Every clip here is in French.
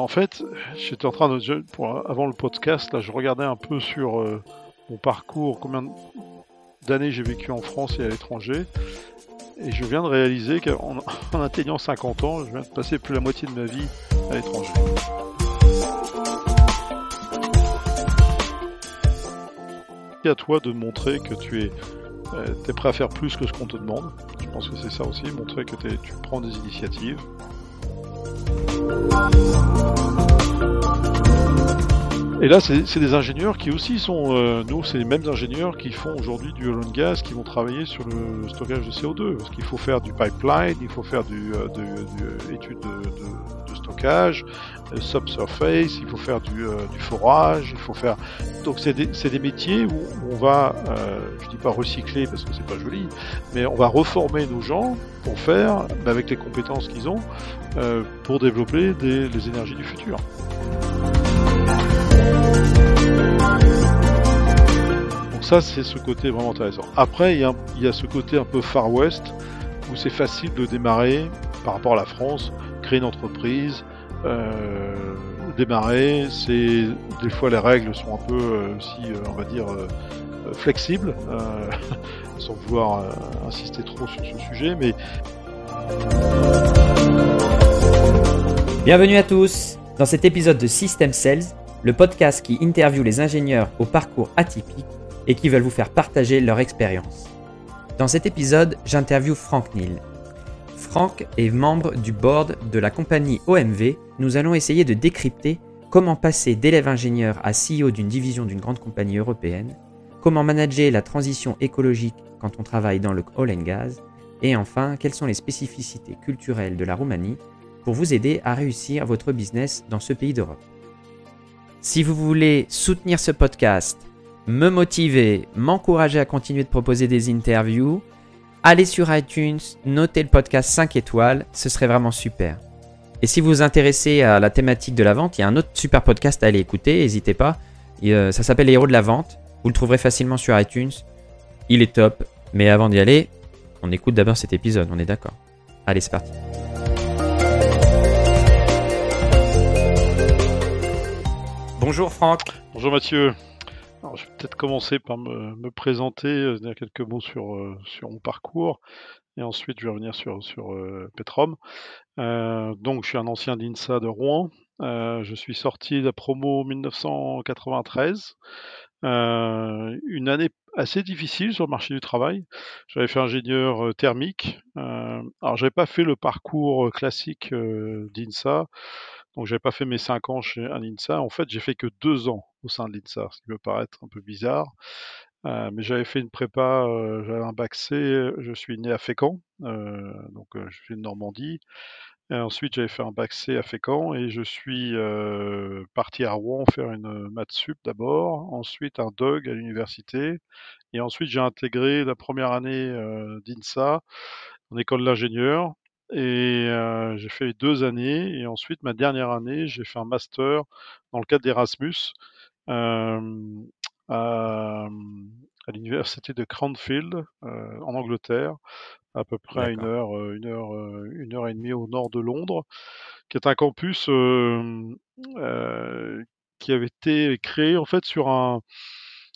en fait, j'étais en train de. avant le podcast, je regardais un peu sur euh, mon parcours, combien d'années j'ai vécu en France et à l'étranger. Et je viens de réaliser qu'en atteignant 50 ans, je viens de passer plus la moitié de ma vie à l'étranger. C'est à toi de montrer que tu es euh, prêt à faire plus que ce qu'on te demande. Je pense que c'est ça aussi, montrer que tu prends des initiatives, 啊！Et là, c'est des ingénieurs qui aussi sont, euh, nous, c'est les mêmes ingénieurs qui font aujourd'hui du oil gas, qui vont travailler sur le stockage de CO2, parce qu'il faut faire du pipeline, il faut faire du, euh, de, étude de, stockage, euh, subsurface, il faut faire du, forage, il faut faire. Donc c'est des, métiers où on va, je dis pas recycler parce que c'est pas joli, mais on va reformer nos gens pour faire, avec les compétences qu'ils ont, pour développer des, les énergies du futur. Donc ça, c'est ce côté vraiment intéressant. Après, il y, a ce côté un peu Far West, où c'est facile de démarrer par rapport à la France, créer une entreprise. Euh, démarrer, c'est des fois les règles sont un peu euh, aussi, euh, on va dire, flexibles, sans vouloir insister trop sur ce sujet, mais Bienvenue à tous Dans cet épisode de System Sales, le podcast qui interviewe les ingénieurs au parcours atypique et qui veulent vous faire partager leur expérience. Dans cet épisode, j'interviewe Franck Neal. Franck est membre du board de la compagnie OMV. Nous allons essayer de décrypter comment passer d'élève ingénieur à CEO d'une division d'une grande compagnie européenne, comment manager la transition écologique quand on travaille dans le oil and gas, et enfin, quelles sont les spécificités culturelles de la Roumanie pour vous aider à réussir votre business dans ce pays d'Europe. Si vous voulez soutenir ce podcast, me motiver, m'encourager à continuer de proposer des interviews, allez sur iTunes, notez le podcast 5 étoiles, ce serait vraiment super. Et si vous vous intéressez à la thématique de la vente, il y a un autre super podcast à aller écouter, n'hésitez pas. Euh, ça s'appelle Les héros de la vente. Vous le trouverez facilement sur iTunes. Il est top. Mais avant d'y aller, on écoute d'abord cet épisode, on est d'accord. Allez, c'est parti. Bonjour Franck. Bonjour Mathieu. je vais peut-être commencer par me, présenter, euh, dire quelques mots sur, euh, sur mon parcours, et ensuite je vais revenir sur, sur euh, Petrom. donc je suis un ancien d'INSA de Rouen, je suis sorti de la promo 1993, une année assez difficile sur le marché du travail. J'avais fait ingénieur thermique, alors j'avais pas fait le parcours classique d'INSA donc j'avais pas fait mes cinq ans chez un INSA. En fait, j'ai fait que 2 ans au sein de l'INSA, ce qui peut paraître un peu bizarre. Euh, mais j'avais fait une prépa, euh, j'avais un bac C, je suis né à Fécamp, euh, donc je suis de Normandie. Et ensuite, j'avais fait un bac C à Fécamp et je suis parti à Rouen faire une maths sup d'abord, ensuite un DOG à l'université, et ensuite j'ai intégré la première année d'INSA en école d'ingénieur et euh, j'ai fait deux années. Et ensuite, ma dernière année, j'ai fait un master dans le cadre d'Erasmus euh, à, l'université de Cranfield, euh, en Angleterre, à peu près à une heure, euh, une heure, une heure et demie au nord de Londres, qui est un campus qui avait été créé en fait sur un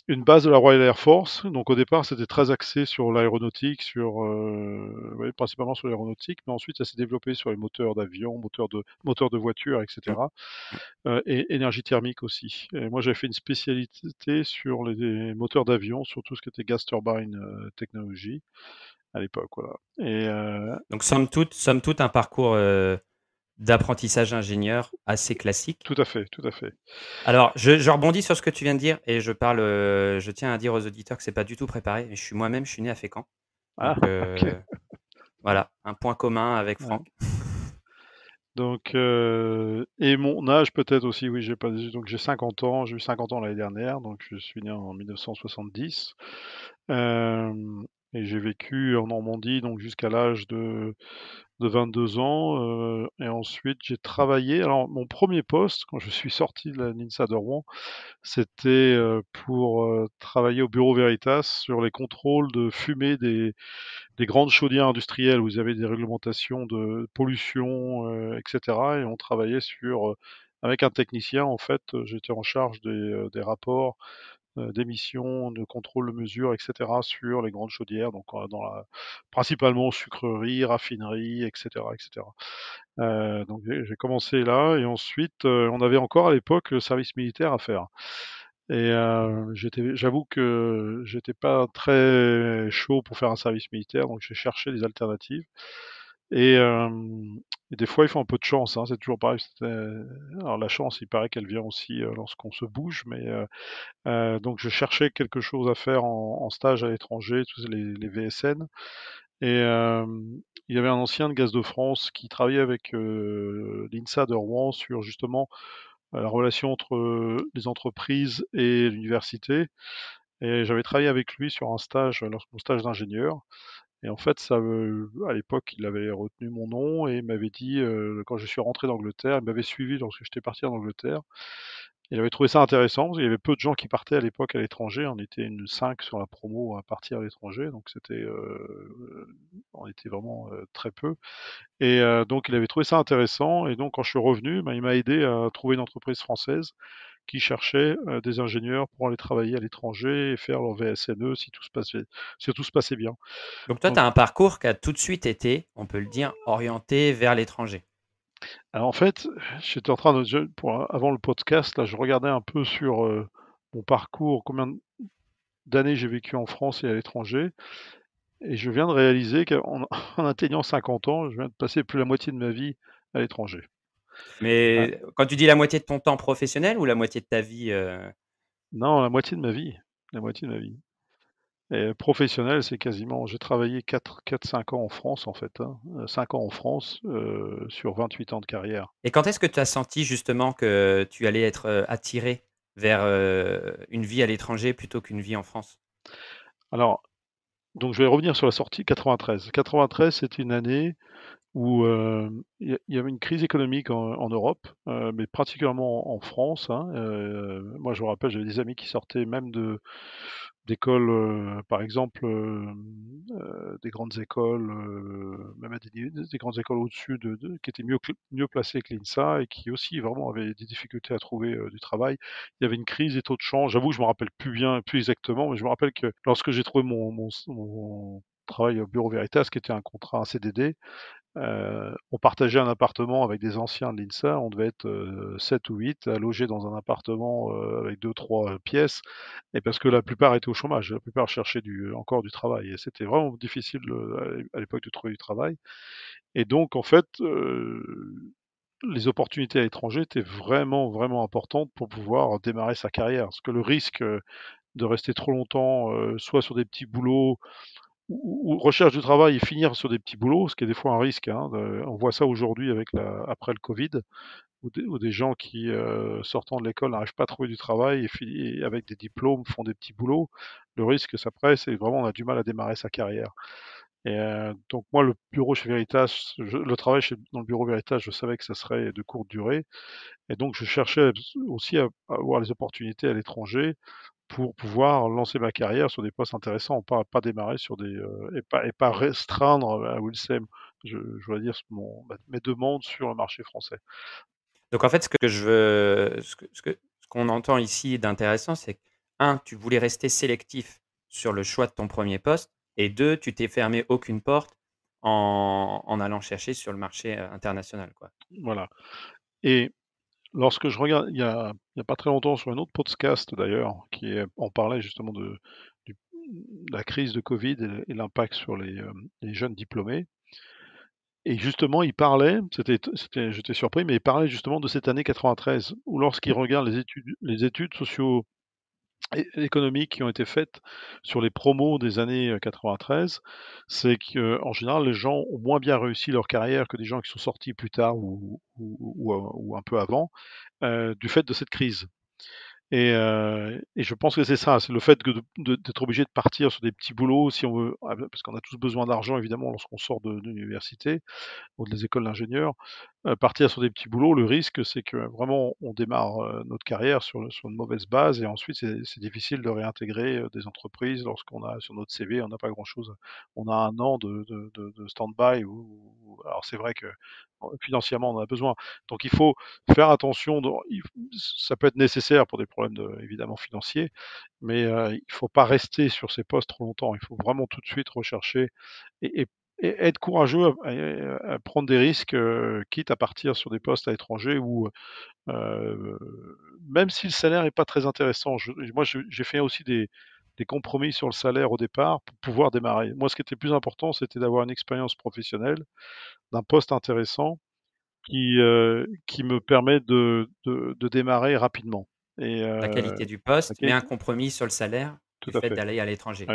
une base de la Royal Air Force. Donc au départ, c'était très axé sur l'aéronautique, sur euh, principalement sur l'aéronautique, mais ensuite ça s'est développé sur les moteurs d'avion, moteurs de moteurs de voitures, etc. Euh, et énergie thermique aussi. Et moi, j'avais fait une spécialité sur les, moteurs d'avion, sur tout ce qui était gas turbine euh, technologie à l'époque. Voilà. Et donc somme toute, somme toute un parcours d'apprentissage ingénieur assez classique. Tout à fait, tout à fait. Alors, je, rebondis sur ce que tu viens de dire et je parle, euh, je tiens à dire aux auditeurs que c'est pas du tout préparé. je suis moi-même, je suis né à Fécamp. Ah, euh, Voilà, un point commun avec Franck. Donc, euh, et mon âge peut-être aussi, oui, j'ai pas, donc j'ai 50 ans, j'ai eu 50 ans l'année dernière, donc je suis né en 1970. Euh, et j'ai vécu en Normandie donc jusqu'à l'âge de, 22 ans. Euh, et ensuite, j'ai travaillé. Alors, mon premier poste, quand je suis sorti de la NINSA de Rouen, c'était euh, pour euh, travailler au Bureau Veritas sur les contrôles de fumée des, grandes chaudières industrielles où avez des réglementations de pollution, etc. Et on travaillait sur. avec un technicien, en fait, j'étais en charge des, des rapports euh, d'émissions, de contrôle de mesure, etc. sur les grandes chaudières, donc euh, dans la, principalement sucrerie, raffinerie, etc. etc. Euh, donc j'ai commencé là et ensuite on avait encore à l'époque le service militaire à faire. Et euh, j'avoue que j'étais pas très chaud pour faire un service militaire, donc j'ai cherché des alternatives. Et, euh, des fois, il faut un peu de chance. Hein, c'est toujours pareil. Euh, alors la chance, il paraît qu'elle vient aussi euh, lorsqu'on se bouge. Mais euh, donc, je cherchais quelque chose à faire en, stage à l'étranger, tous les, VSN. Et il y avait un ancien de Gaz de France qui travaillait avec l'INSA de Rouen sur justement la relation entre les entreprises et l'université. Et j'avais travaillé avec lui sur un stage, mon stage d'ingénieur. Et en fait, ça, à l'époque, il avait retenu mon nom et il m'avait dit, euh, quand je suis rentré d'Angleterre, il m'avait suivi lorsque j'étais parti en Angleterre. Il avait trouvé ça intéressant parce qu'il y avait peu de gens qui partaient à l'époque à l'étranger. On était une 5 sur la promo à partir à l'étranger, donc c'était, euh, on était vraiment euh, très peu. Et donc il avait trouvé ça intéressant. Et donc quand je suis revenu, ben, il m'a aidé à trouver une entreprise française qui cherchaient euh, des ingénieurs pour aller travailler à l'étranger et faire leur VSNE si tout se passait, si tout se passait bien. Donc toi, tu as un parcours qui a tout de suite été, on peut le dire, orienté vers l'étranger. Alors en fait, j'étais en train de, pour, avant le podcast, là, je regardais un peu sur euh, mon parcours, combien d'années j'ai vécu en France et à l'étranger. Et je viens de réaliser qu'en atteignant 50 ans, je viens de passer plus la moitié de ma vie à l'étranger. Mais quand tu dis la moitié de ton temps professionnel ou la moitié de ta vie euh? Non, la moitié de ma vie. La moitié de ma vie. professionnel, c'est quasiment. J'ai travaillé 4-5 ans en France, en fait. Hein. 5 euh, ans en France euh, sur 28 ans de carrière. Et quand est-ce que tu as senti justement que tu allais être attiré vers une vie à l'étranger plutôt qu'une vie en France Alors, donc je vais revenir sur la sortie 93. 93, c'est une année où euh, il y avait une crise économique en, Europe, euh, mais particulièrement en, France. Hein. Euh, moi, je vous rappelle, j'avais des amis qui sortaient même de, d'écoles, euh, par exemple, euh, euh, des grandes écoles, même des, grandes écoles au-dessus, de, qui étaient mieux, mieux placées que l'INSA et qui aussi vraiment avaient des difficultés à trouver du travail. Il y avait une crise des taux de change. J'avoue, je me rappelle plus bien, plus exactement, mais je me rappelle que lorsque j'ai trouvé mon, mon, travail au Bureau Veritas, qui était un contrat, à CDD, euh, on partageait un appartement avec des anciens de l'INSA, on devait être 7 euh, ou 8 à loger dans un appartement euh, avec deux, trois pièces, et parce que la plupart étaient au chômage, la plupart cherchaient du, encore du travail, et c'était vraiment difficile à l'époque de trouver du travail. Et donc, en fait, les opportunités à l'étranger étaient vraiment, vraiment importantes pour pouvoir démarrer sa carrière, parce que le risque de rester trop longtemps, soit sur des petits boulots, ou, recherche du travail et finir sur des petits boulots, ce qui est des fois un risque. Hein, on voit ça aujourd'hui avec la, après le Covid, où des, gens qui euh, sortant de l'école n'arrivent pas à trouver du travail et, avec des diplômes font des petits boulots. Le risque, ça après, c'est vraiment on a du mal à démarrer sa carrière. Et euh, donc moi, le bureau chez Veritas, le travail chez, dans le bureau Veritas, je savais que ça serait de courte durée, et donc je cherchais aussi à, à avoir les opportunités à l'étranger pour pouvoir lancer ma carrière sur des postes intéressants, pas, pas démarrer sur des euh, et, pas, et pas restreindre euh, à Wilsem, je, je dois dire mes demandes sur le marché français. Donc en fait, ce que je veux, ce qu'on ce entend ici d'intéressant, c'est que un, tu voulais rester sélectif sur le choix de ton premier poste, et deux, tu t'es fermé aucune porte en, allant chercher sur le marché euh, international, quoi. Voilà. Et lorsque je regarde, il n'y a, a, pas très longtemps sur un autre podcast d'ailleurs, qui on parlait justement de, la crise de Covid et, l'impact sur euh, les, jeunes diplômés. Et justement, il parlait, c'était, j'étais surpris, mais il parlait justement de cette année 93, où lorsqu'il regarde les études, les études économiques qui ont été faites sur les promos des années 93, euh, c'est qu'en euh, général, les gens ont moins bien réussi leur carrière que des gens qui sont sortis plus tard ou, euh, un peu avant du fait de cette crise. Euh, et, je pense que c'est ça, c'est le fait d'être obligé de partir sur des petits boulots si on veut, ah, parce qu'on a tous besoin d'argent évidemment lorsqu'on sort de, l'université ou des écoles d'ingénieurs, euh, partir sur des petits boulots, le risque c'est que vraiment on démarre euh, notre carrière sur, une mauvaise base et ensuite c'est difficile de réintégrer des entreprises lorsqu'on a sur notre CV on n'a pas grand chose, on a un an de, stand-by alors c'est vrai que financièrement on en a besoin, donc il faut faire attention, ça peut être nécessaire pour des problème évidemment financier, mais euh, il ne faut pas rester sur ces postes trop longtemps. Il faut vraiment tout de suite rechercher et, être courageux à, prendre des risques, euh, quitte à partir sur des postes à l'étranger où, euh, même si le salaire n'est pas très intéressant, moi j'ai fait aussi des, compromis sur le salaire au départ pour pouvoir démarrer. Moi, ce qui était plus important, c'était d'avoir une expérience professionnelle, d'un poste intéressant qui, qui me permet de, de démarrer rapidement. Euh, la qualité du poste, mais un compromis sur le salaire, Tout fait, d'aller à l'étranger.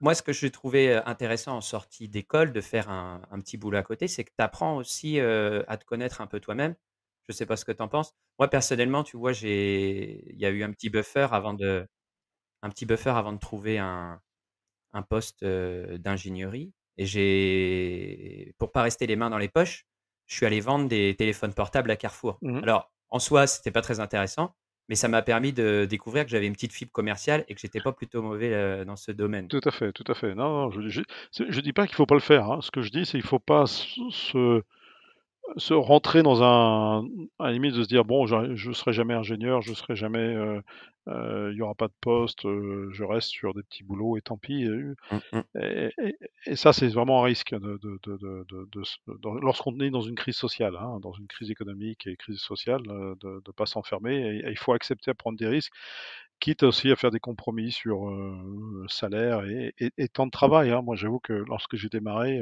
Moi, ce que j'ai trouvé euh, intéressant en sortie d'école, de faire un, petit boulot à côté, c'est que tu apprends aussi euh, à te connaître un peu toi-même. Je ne sais pas ce que tu en penses. Moi, personnellement, tu vois, il y a eu un petit buffer avant de, un petit buffer avant de trouver un, un poste d'ingénierie. Et j'ai, pour pas rester les mains dans les poches, je suis allé vendre des téléphones portables à Carrefour. Mmh Alors, en soi, c'était pas très intéressant, mais ça m'a permis de découvrir que j'avais une petite fibre commerciale et que j'étais pas plutôt mauvais euh, dans ce domaine. Tout à fait, tout à fait. Non, je, ne dis pas qu'il faut pas le faire. Hein. Ce que je dis, c'est qu'il faut pas se, se rentrer dans un, limite de se dire bon je, je serai jamais ingénieur je serai jamais euh, euh, il euh, y aura pas de poste euh, je reste sur des petits boulots et tant pis et, mmh, mmh. ça c'est vraiment un risque de, lorsqu'on est dans une crise sociale hein, dans une crise économique et crise sociale de ne pas s'enfermer et, il faut accepter à prendre des risques quitte aussi à faire des compromis sur salaire et, temps de travail hein. moi j'avoue que lorsque j'ai démarré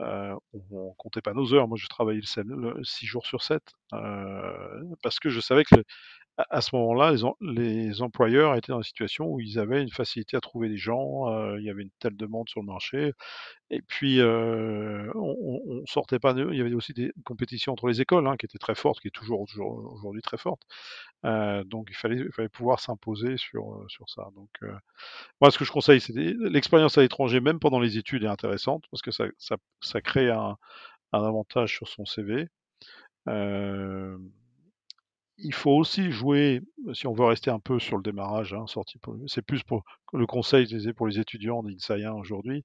euh, on, comptait pas nos heures. Moi, je travaillais le le, 6 jours sur 7 euh, parce que je savais que le, à, ce moment-là, les, les, employeurs étaient dans une situation où ils avaient une facilité à trouver des gens, euh, il y avait une telle demande sur le marché, et puis euh, on, sortait pas. Il y avait aussi des compétitions entre les écoles hein, qui étaient très fortes, qui est toujours, toujours aujourd'hui très forte. Euh, donc il fallait, il fallait pouvoir s'imposer sur, euh, sur ça. Donc euh, moi, ce que je conseille, c'est l'expérience à l'étranger, même pendant les études, est intéressante parce que ça, ça, ça crée un, un avantage sur son CV. Euh, il faut aussi jouer, si on veut rester un peu sur le démarrage, hein, sorti c'est plus pour le conseil pour les étudiants d'INSA aujourd'hui.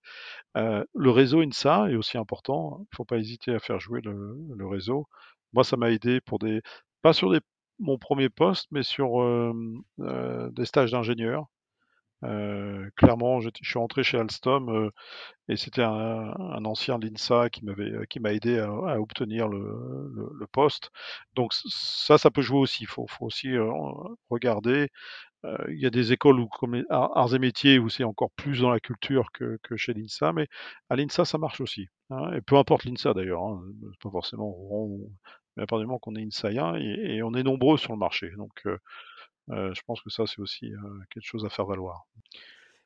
Euh, le réseau INSA est aussi important. Il hein. ne faut pas hésiter à faire jouer le, réseau. Moi, ça m'a aidé pour des, pas sur des, mon premier poste, mais sur euh, euh, des stages d'ingénieur euh, clairement, je, suis rentré chez Alstom euh, et c'était un, un, ancien Linsa qui m'avait euh, qui m'a aidé à, à obtenir le, le, poste. Donc ça, ça peut jouer aussi. Il faut, faut, aussi euh, regarder. Euh, il y a des écoles ou comme arts et métiers où c'est encore plus dans la culture que, que chez l'INSA, mais à l'INSA, ça marche aussi. Hein, et peu importe l'INSA d'ailleurs, hein, pas forcément rond mais à qu'on est INSAien et, et, on est nombreux sur le marché. Donc euh, je pense que ça, c'est aussi euh, quelque chose à faire valoir.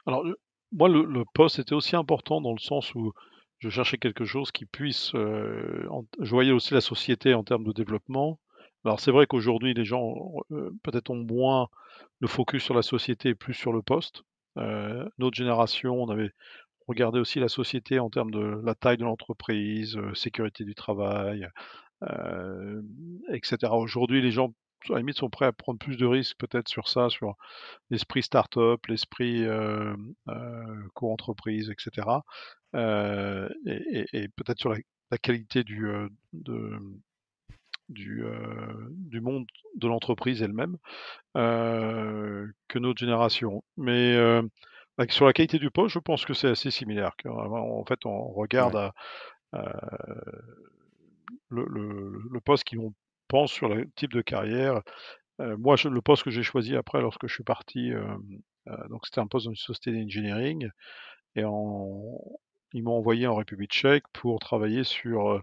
Alors, moi, le, poste était aussi important dans le sens où je cherchais quelque chose qui puisse. Euh, je voyais aussi la société en termes de développement. Alors, c'est vrai qu'aujourd'hui, les gens, euh, peut-être, ont moins le focus sur la société et plus sur le poste. notre génération, on avait regardé aussi la société en termes de la taille de l'entreprise, sécurité du travail, etc. Aujourd'hui, les gens à la limite, sont prêts à prendre plus de risques peut-être sur ça, sur l'esprit start-up, l'esprit euh, euh co-entreprise, etc. Euh, et, peut-être sur la, qualité du, euh, du, du monde de l'entreprise elle-même que notre génération. Mais sur la qualité du poste, je pense que c'est assez similaire. En fait, on regarde le, poste qui vont pense sur le type de carrière. moi, je, le poste que j'ai choisi après, lorsque je suis parti, donc c'était un poste dans une société d'engineering, et en, ils m'ont envoyé en République tchèque pour travailler sur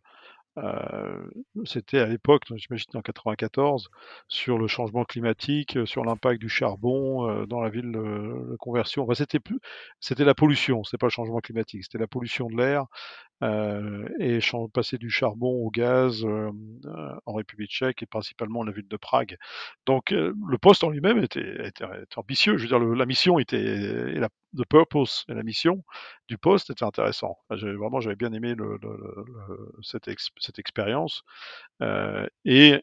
c'était à l'époque, j'imagine en 94, sur le changement climatique, sur l'impact du charbon dans la ville, de conversion. Enfin, c'était plus, c'était la pollution, c'est pas le changement climatique, c'était la pollution de l'air euh, et passer du charbon au gaz euh, euh, en République tchèque et principalement la ville de Prague. Donc euh, le poste en lui-même était, était, ambitieux. Je veux dire, la mission était, et la, purpose la mission du poste était intéressant. Vraiment, j'avais bien aimé le, le, cette, cette, expérience. et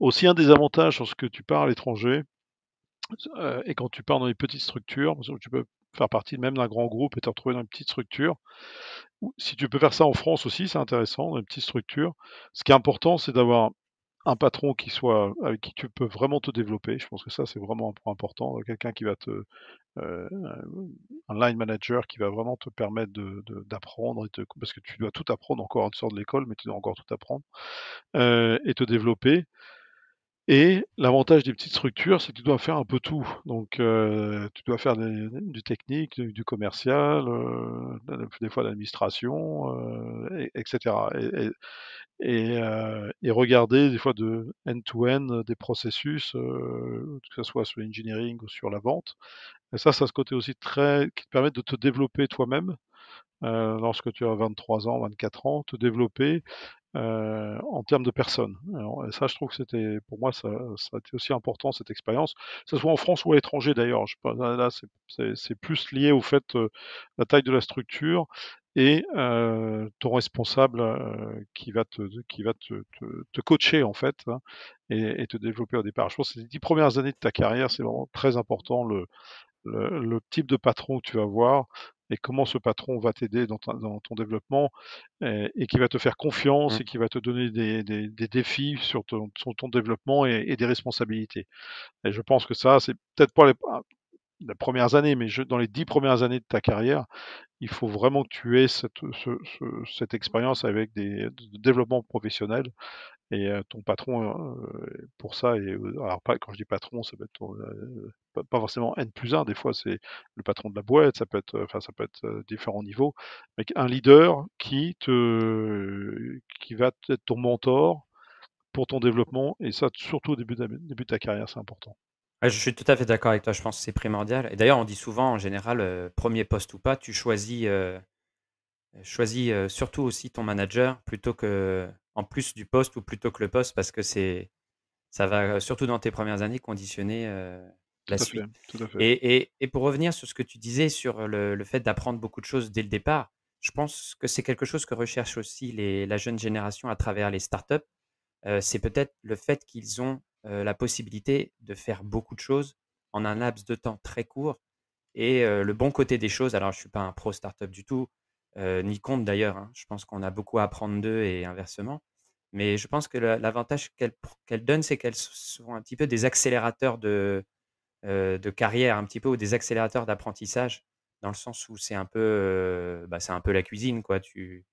aussi un des avantages lorsque tu pars à l'étranger, et quand tu pars dans les petites structures, tu peux faire partie même d'un grand groupe et te retrouver dans une petite structure. Si tu peux faire ça en France aussi, c'est intéressant, dans une petite structure. Ce qui est important, c'est d'avoir un patron qui soit avec qui tu peux vraiment te développer. Je pense que ça c'est vraiment un point important. Quelqu'un qui va te euh, euh, un line manager qui va vraiment te permettre d'apprendre parce que tu dois tout apprendre encore en sortant de l'école, mais tu dois encore tout apprendre euh, et te développer. Et l'avantage des petites structures, c'est que tu dois faire un peu tout. Donc, euh, tu dois faire du technique, du, commercial, euh, des fois l'administration, euh, etc. Et, regarder des fois de end-to-end des processus, que ce soit sur l'engineering ou sur la vente. Et ça, ça ce côté aussi très qui te permet de te développer toi-même. lorsque tu as 23 ans, 24 ans, te développer euh, en termes de personnes. Alors, ça, je trouve que c'était, pour moi, ça, a été aussi important cette expérience, que ce soit en France ou à l'étranger d'ailleurs. là, c'est plus lié au fait de euh, la taille de la structure et euh, ton responsable qui va te qui va te, coacher en fait hein, et, te développer au départ. Je pense que les dix premières années de ta carrière, c'est vraiment très important le, le, le type de patron que tu vas voir, et comment ce patron va t'aider dans, ton développement et, qui va te faire confiance mmh. et qui va te donner des, défis sur ton, développement et, des responsabilités. Et je pense que ça, c'est peut-être pas ah, les, premières années, mais dans les dix premières années de ta carrière, il faut vraiment que tu aies cette, expérience avec des, développements professionnels. Et ton patron, pour ça, et, alors pas, quand je dis patron, ça peut être pas, forcément N plus 1, des fois c'est le patron de la boîte, ça peut être, enfin, ça peut être différents niveaux, mais un leader qui, te, qui va être ton mentor pour ton développement, et ça surtout au début de, début ta carrière, c'est important. Ah, je suis tout à fait d'accord avec toi, je pense que c'est primordial. Et d'ailleurs, on dit souvent, en général, premier poste ou pas, tu choisis, surtout aussi ton manager plutôt que en plus du poste ou plutôt que le poste parce que c'est ça va euh, surtout dans tes premières années conditionner euh, la suite. Et, et, et, pour revenir sur ce que tu disais sur le, fait d'apprendre beaucoup de choses dès le départ, je pense que c'est quelque chose que recherche aussi les, la jeune génération à travers les startups. Euh, c'est peut-être le fait qu'ils ont la possibilité de faire beaucoup de choses en un laps de temps très court. Et le bon côté des choses, alors je ne suis pas un pro startup du tout, ni compte d'ailleurs, hein. je pense qu'on a beaucoup à apprendre d'eux et inversement, mais je pense que l'avantage qu'elle qu'elle donne c'est qu'elles sont un petit peu des accélérateurs de, euh, de carrière, un petit peu, ou des accélérateurs d'apprentissage, dans le sens où c'est un, peu, euh, bah, un peu la cuisine, quoi. Tu,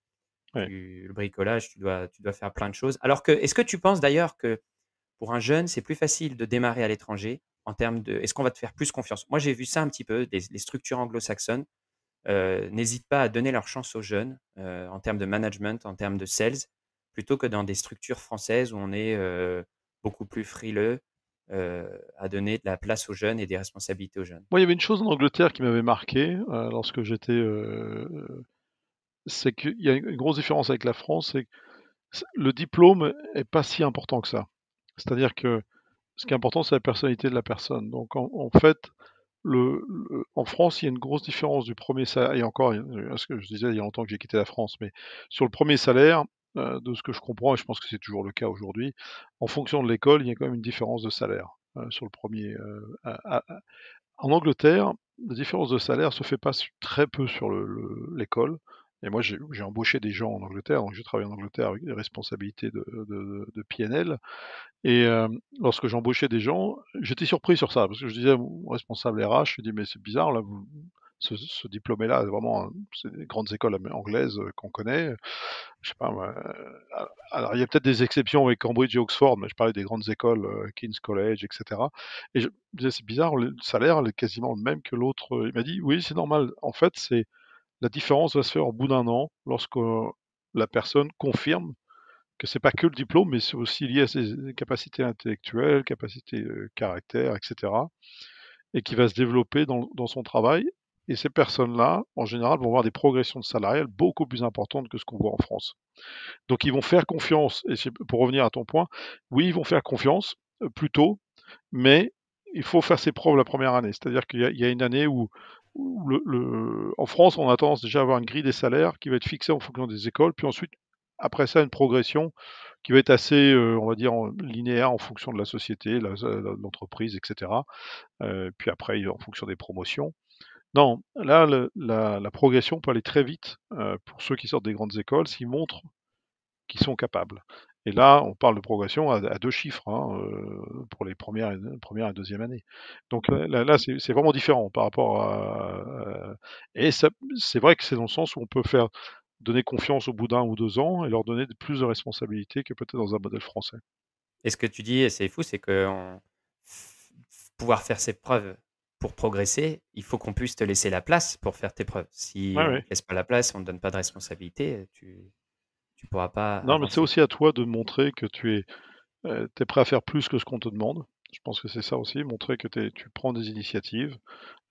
le bricolage, tu dois, tu dois faire plein de choses. Alors que, est-ce que tu penses d'ailleurs que pour un jeune, c'est plus facile de démarrer à l'étranger en termes de est-ce qu'on va te faire plus confiance Moi, j'ai vu ça un petit peu, les, structures anglo-saxonnes euh, n'hésitent pas à donner leur chance aux jeunes en termes de management, en termes de sales plutôt que dans des structures françaises où on est beaucoup plus frileux à donner de la place aux jeunes et des responsabilités aux jeunes. Moi, il y avait une chose en Angleterre qui m'avait marqué lorsque j'étais. c'est qu'il y a une grosse différence avec la France, c'est le diplôme n'est pas si important que ça. C'est-à-dire que ce qui est important, c'est la personnalité de la personne. Donc, en, fait, en France, il y a une grosse différence du premier salaire, et encore, ce que je disais il y a longtemps que j'ai quitté la France, mais sur le premier salaire, euh, de ce que je comprends, et je pense que c'est toujours le cas aujourd'hui, en fonction de l'école, il y a quand même une différence de salaire euh, sur le premier. Euh, en Angleterre, la différence de salaire se fait pas très peu sur l'école. Et moi, j'ai embauché des gens en Angleterre, donc j'ai travaillé en Angleterre avec des responsabilités de, PNL. Et lorsque j'embauchais des gens, j'étais surpris sur ça, parce que je disais, mon responsable RH, je dis, mais c'est bizarre, là, vous, ce, ce diplômé-là, vraiment, c'est des grandes écoles anglaises euh, qu'on connaît. Je sais pas, euh, alors il y a peut-être des exceptions avec Cambridge et Oxford, mais je parlais des grandes écoles, euh, King's College, etc. Et je, disais, c'est bizarre, le salaire est quasiment le même que l'autre. Il m'a dit, oui, c'est normal. En fait, c'est la différence va se faire au bout d'un an lorsque la personne confirme que c'est pas que le diplôme, mais c'est aussi lié à ses capacités intellectuelles, capacités de caractère, etc. Et qui va se développer dans, dans son travail et ces personnes-là, en général, vont avoir des progressions de salariales beaucoup plus importantes que ce qu'on voit en France. Donc ils vont faire confiance, et pour revenir à ton point, oui, ils vont faire confiance euh, plus tôt, mais il faut faire ses preuves la première année. C'est-à-dire qu'il y, a une année où, en France, on a tendance déjà à avoir une grille des salaires qui va être fixée en fonction des écoles, puis ensuite, après ça, une progression qui va être assez, euh, on va dire, linéaire en fonction de la société, de l'entreprise, etc. Euh, puis après, en fonction des promotions. Non, là, la, progression peut aller très vite euh, pour ceux qui sortent des grandes écoles s'ils montrent qu'ils sont capables. Et là, on parle de progression à, deux chiffres hein, euh, pour les premières, et, première et deuxième années. Donc là, c'est vraiment différent par rapport à. et c'est vrai que c'est dans le sens où on peut faire donner confiance au bout d'un ou deux ans et leur donner plus de responsabilités que peut-être dans un modèle français. Et ce que tu dis, et c'est fou, c'est que pouvoir faire ses preuves pour progresser, il faut qu'on puisse te laisser la place pour faire tes preuves. Si ouais, on ne pas la place, on ne donne pas de responsabilité, tu ne pourras pas. Non, mais c'est aussi à toi de montrer que tu es, euh, tu es prêt à faire plus que ce qu'on te demande. Je pense que c'est ça aussi, montrer que tu prends des initiatives,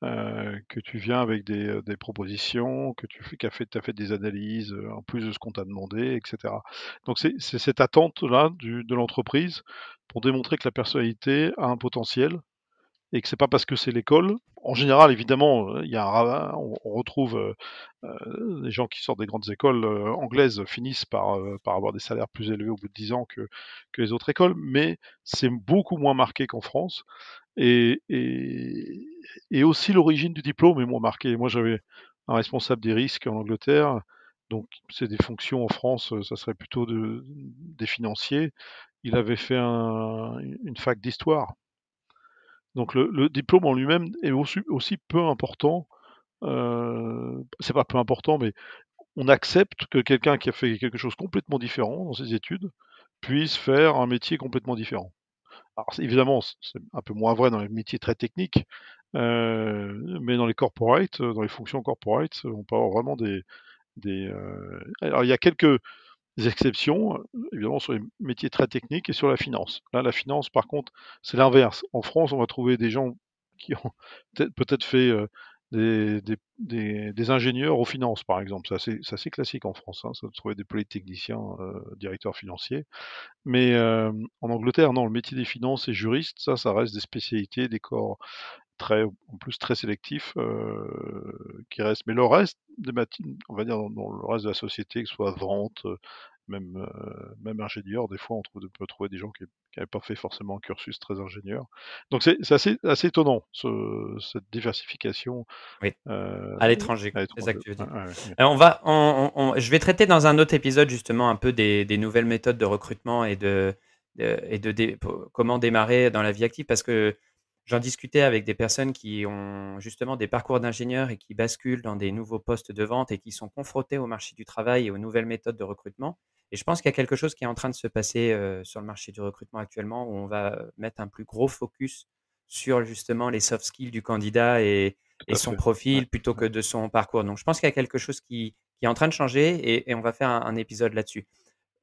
euh, que tu viens avec des, euh, propositions, que tu fais as, fait, as fait des analyses en plus de ce qu'on t'a demandé, etc. Donc c'est cette attente-là de l'entreprise pour démontrer que la personnalité a un potentiel et que c'est pas parce que c'est l'école. En général, évidemment, euh, il y a un, on, retrouve euh, les euh, gens qui sortent des grandes écoles euh, anglaises finissent par, par avoir des salaires plus élevés au bout de 10 ans que, que les autres écoles, mais c'est beaucoup moins marqué qu'en France. Et, et, aussi l'origine du diplôme est moins marquée. Moi, j'avais un responsable des risques en Angleterre. Donc, c'est des fonctions en France, ça serait plutôt de, des financiers. Il avait fait une fac d'histoire donc le, diplôme en lui-même est aussi, peu important. Euh, c'est pas peu important, mais on accepte que quelqu'un qui a fait quelque chose complètement différent dans ses études puisse faire un métier complètement différent. Alors évidemment, c'est un peu moins vrai dans les métiers très techniques, euh, mais dans les corporates, dans les fonctions corporates, on peut avoir vraiment des, euh, alors il y a quelques des exceptions, euh, évidemment, sur les métiers très techniques et sur la finance. Là, la finance, par contre, c'est l'inverse. En France, on va trouver des gens qui ont peut-être fait euh, des, ingénieurs aux finances, par exemple. Ça, c'est assez classique en France, hein, ça trouver des polytechniciens, euh, directeurs financiers. Mais en Angleterre, non, le métier des finances et juristes, ça, ça reste des spécialités, des corps très, en plus très sélectif euh, qui reste. Mais le reste des matines, on va dire dans, le reste de la société, que ce soit vente, euh, même, euh, même ingénieur, des fois on, trouve, peut trouver des gens qui n'avaient pas fait forcément un cursus très ingénieur. Donc c'est assez, assez étonnant cette diversification à l'étranger. On va, on, je vais traiter dans un autre épisode justement un peu des, nouvelles méthodes de recrutement et de, et de comment démarrer dans la vie active parce que J'en discutais avec des personnes qui ont justement des parcours d'ingénieurs et qui basculent dans des nouveaux postes de vente et qui sont confrontés au marché du travail et aux nouvelles méthodes de recrutement. Et je pense qu'il y a quelque chose qui est en train de se passer euh, sur le marché du recrutement actuellement où on va mettre un plus gros focus sur justement les soft skills du candidat et, son profil plutôt que de son parcours. Donc je pense qu'il y a quelque chose qui, est en train de changer et, on va faire un, épisode là-dessus.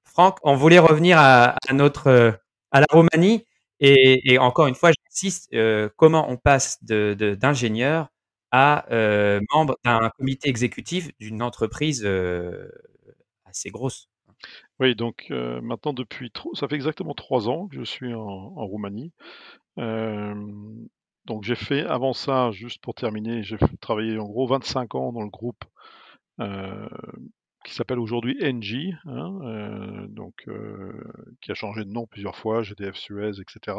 Franck, on voulait revenir à, notre, euh, à la Roumanie. Et, et, encore une fois, euh, comment on passe d'ingénieur à euh, membre d'un comité exécutif d'une entreprise euh, assez grosse. Oui, donc maintenant depuis ça fait exactement trois ans que je suis en, Roumanie. donc j'ai fait avant ça, juste pour terminer, j'ai travaillé en gros 25 ans dans le groupe qui s'appelle aujourd'hui NG, hein, euh, donc, euh, qui a changé de nom plusieurs fois, GDF Suez, etc.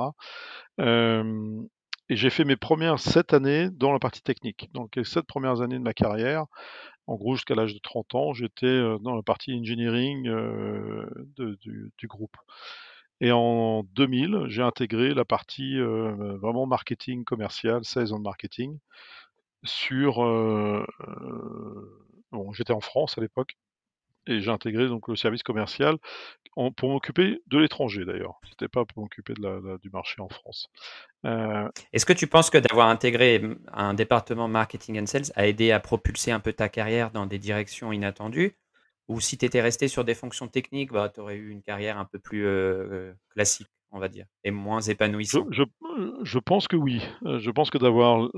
Euh, et j'ai fait mes premières sept années dans la partie technique. Donc les sept premières années de ma carrière, en gros jusqu'à l'âge de 30 ans, j'étais dans la partie engineering du, groupe. Et en 2000, j'ai intégré la partie vraiment marketing commercial, sales and marketing, sur... bon, j'étais en France à l'époque, et j'ai intégré donc le service commercial pour m'occuper de l'étranger d'ailleurs. n'était pas pour m'occuper de du marché en France. Euh, Est-ce que tu penses que d'avoir intégré mm, un département marketing and sales a aidé à propulser un peu ta carrière dans des directions inattendues Ou si tu étais resté sur des fonctions techniques, bah, tu aurais eu une carrière un peu plus euh, euh, classique on va dire, et moins épanouissante je, pense que oui. Je pense que d'avoir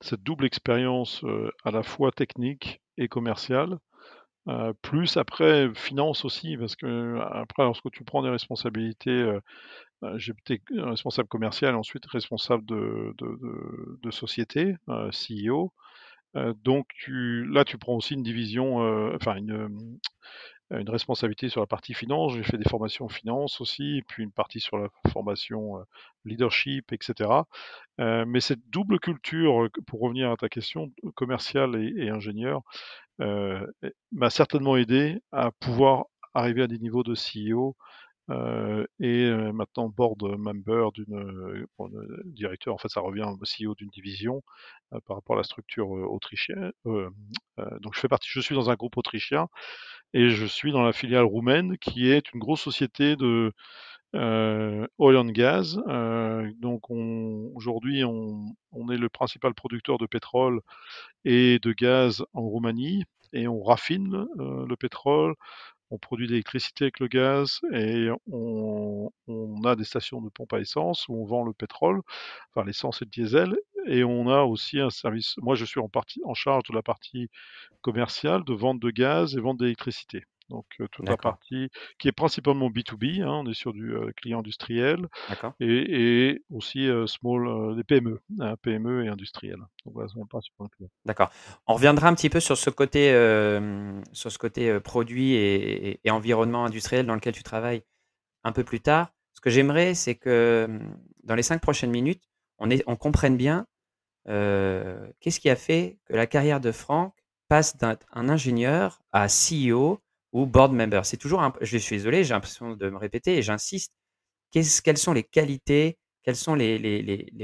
cette double expérience à la fois technique et commerciale euh, plus après, finance aussi, parce que euh, après, lorsque tu prends des responsabilités, euh, bah, j'ai été responsable commercial, ensuite responsable de, société, CEO. donc là, tu prends aussi une division, enfin hum, une, responsabilité sur la partie finance. J'ai fait des formations finance aussi, puis une partie sur la formation leadership, etc. mais cette double culture, pour revenir à ta question, commerciale et ingénieur, euh, m'a certainement aidé à pouvoir arriver à des niveaux de CEO euh, et euh, maintenant board member d'une directeur en fait ça revient au CEO d'une division par rapport à la structure autrichienne donc je fais partie je suis dans un groupe autrichien et je suis dans la filiale roumaine qui est une grosse société de euh, oil and gas. Euh, donc aujourd'hui, on, est le principal producteur de pétrole et de gaz en Roumanie et on raffine euh, le pétrole. On produit de l'électricité avec le gaz et on, a des stations de pompe à essence où on vend le pétrole, enfin l'essence et le diesel. Et on a aussi un service. Moi, je suis en, partie, en charge de la partie commerciale de vente de gaz et vente d'électricité. Donc toute la partie qui est principalement B2B, hein, on est sur du client industriel et, aussi small, des PME, hein, PME et industriel. D'accord. On reviendra un petit peu sur ce côté, sur ce côté produit et, environnement industriel dans lequel tu travailles un peu plus tard. Ce que j'aimerais, c'est que dans les cinq prochaines minutes, on, on comprenne bien qu'est-ce qui a fait que la carrière de Franck passe d'un ingénieur à CEO ou board member. C'est toujours, je suis désolé, j'ai l'impression de me répéter et j'insiste. quelles sont les qualités, quelles sont les,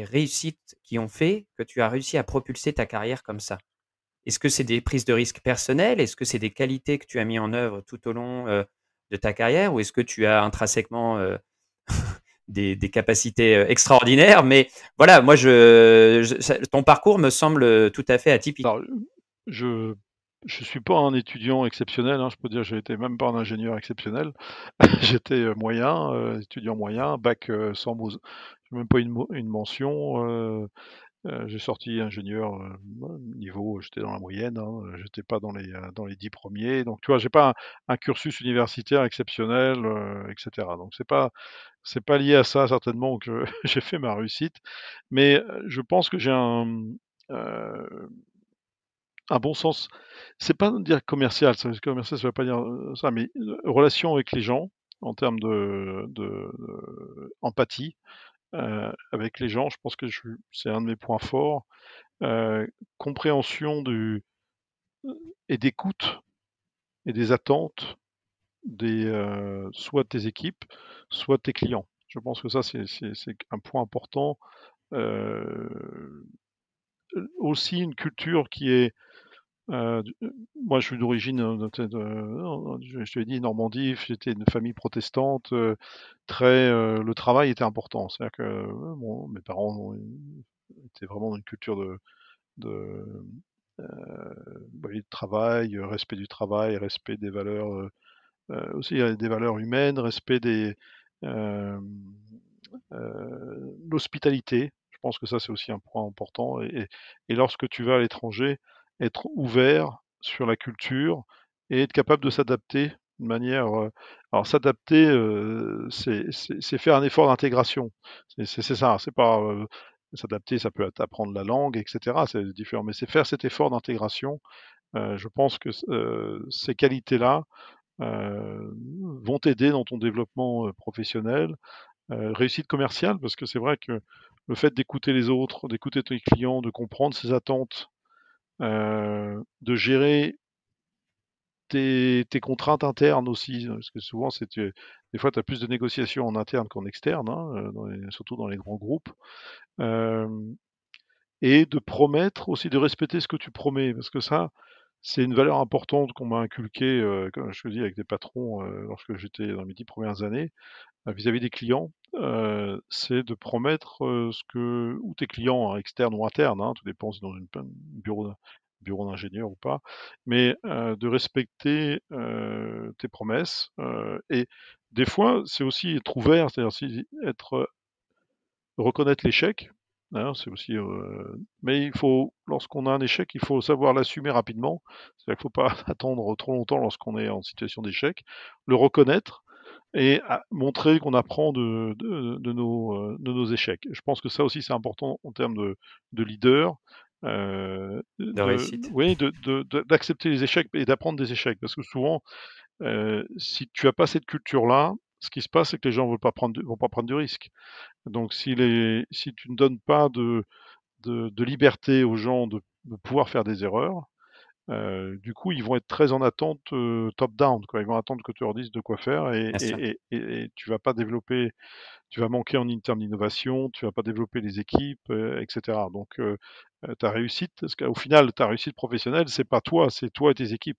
réussites qui ont fait que tu as réussi à propulser ta carrière comme ça Est-ce que c'est des prises de risque personnelles Est-ce que c'est des qualités que tu as mis en œuvre tout au long euh, de ta carrière Ou est-ce que tu as intrinsèquement euh, des, capacités euh, extraordinaires Mais voilà, moi, je, ton parcours me semble tout à fait atypique. je je suis pas un étudiant exceptionnel, hein, je peux dire, j'étais même pas un ingénieur exceptionnel. J'étais euh, moyen, euh, étudiant moyen, bac euh, sans Je J'ai même pas une, une mention. Euh, j'ai sorti ingénieur niveau, j'étais dans la moyenne, hein, j'étais pas dans les dans les dix premiers. Donc tu vois, j'ai pas un, cursus universitaire exceptionnel, etc. Donc c'est pas c'est pas lié à ça certainement que j'ai fait ma réussite, mais je pense que j'ai un un bon sens. C'est pas dire commercial, ça, commercial, ça veut pas dire euh, ça, mais euh, relation avec les gens en termes de, euh, empathie avec les gens. Je pense que c'est un de mes points forts. compréhension du et d'écoute et des attentes des soit tes équipes, soit tes clients. Je pense que ça c'est un point important. aussi une culture qui est euh, euh, moi, je suis d'origine, euh, je te l'ai dit, Normandie, j'étais une famille protestante, très, le travail était important. C'est-à-dire que mes parents étaient vraiment dans une culture de, de, bah, travail, respect du travail, respect des valeurs, aussi des valeurs humaines, respect de l'hospitalité. Je pense que ça, c'est aussi un point important. et lorsque tu vas à l'étranger, être ouvert sur la culture et être capable de s'adapter de manière. Euh, alors s'adapter, euh, c'est faire un effort d'intégration. C'est ça. C'est pas euh, s'adapter, ça peut apprendre la langue, etc. C'est différent. Mais c'est faire cet effort d'intégration. je pense que ces qualités-là vont t'aider dans ton développement professionnel, réussite commerciale, parce que c'est vrai que le fait d'écouter les autres, d'écouter tes clients, de comprendre ses attentes euh, de gérer tes, contraintes internes aussi, hein, parce que souvent, c'est des fois, tu as plus de négociations en interne qu'en externe, hein, euh, surtout dans les grands groupes. Euh, et de promettre aussi de respecter ce que tu promets, parce que ça, c'est une valeur importante qu'on m'a inculquée, euh, comme je dis, avec des patrons euh, lorsque j'étais dans mes dix premières années, euh, vis-à-vis des clients, c'est de promettre ce que, ou tes clients hein, externes ou internes, hein, tout dépend si dans une, un bureau, bureau d'ingénieur ou pas, mais de respecter tes promesses. et des fois, c'est aussi être ouvert, c'est-à-dire être reconnaître l'échec, Hein, c'est aussi, euh, Mais il faut, lorsqu'on a un échec, il faut savoir l'assumer rapidement. C'est-à-dire qu'il ne faut pas attendre trop longtemps lorsqu'on est en situation d'échec, le reconnaître et montrer qu'on apprend de, de, nos, euh, de, nos, échecs. Je pense que ça aussi c'est important en termes de, de leader. Euh, d'accepter les échecs et d'apprendre des échecs. Parce que souvent, si tu n'as pas cette culture-là, ce qui se passe, c'est que les gens ne vont pas prendre du risque. Donc, si, tu ne donnes pas de, liberté aux gens de pouvoir faire des erreurs, euh, du coup, ils vont être très en attente euh, top-down. Ils vont attendre que tu leur dises de quoi faire et, tu vas pas développer, tu vas manquer en termes d'innovation, tu vas pas développer les équipes, euh, etc. Donc, ta réussite, parce qu'au final, ta réussite professionnelle, c'est pas toi, c'est toi et tes équipes.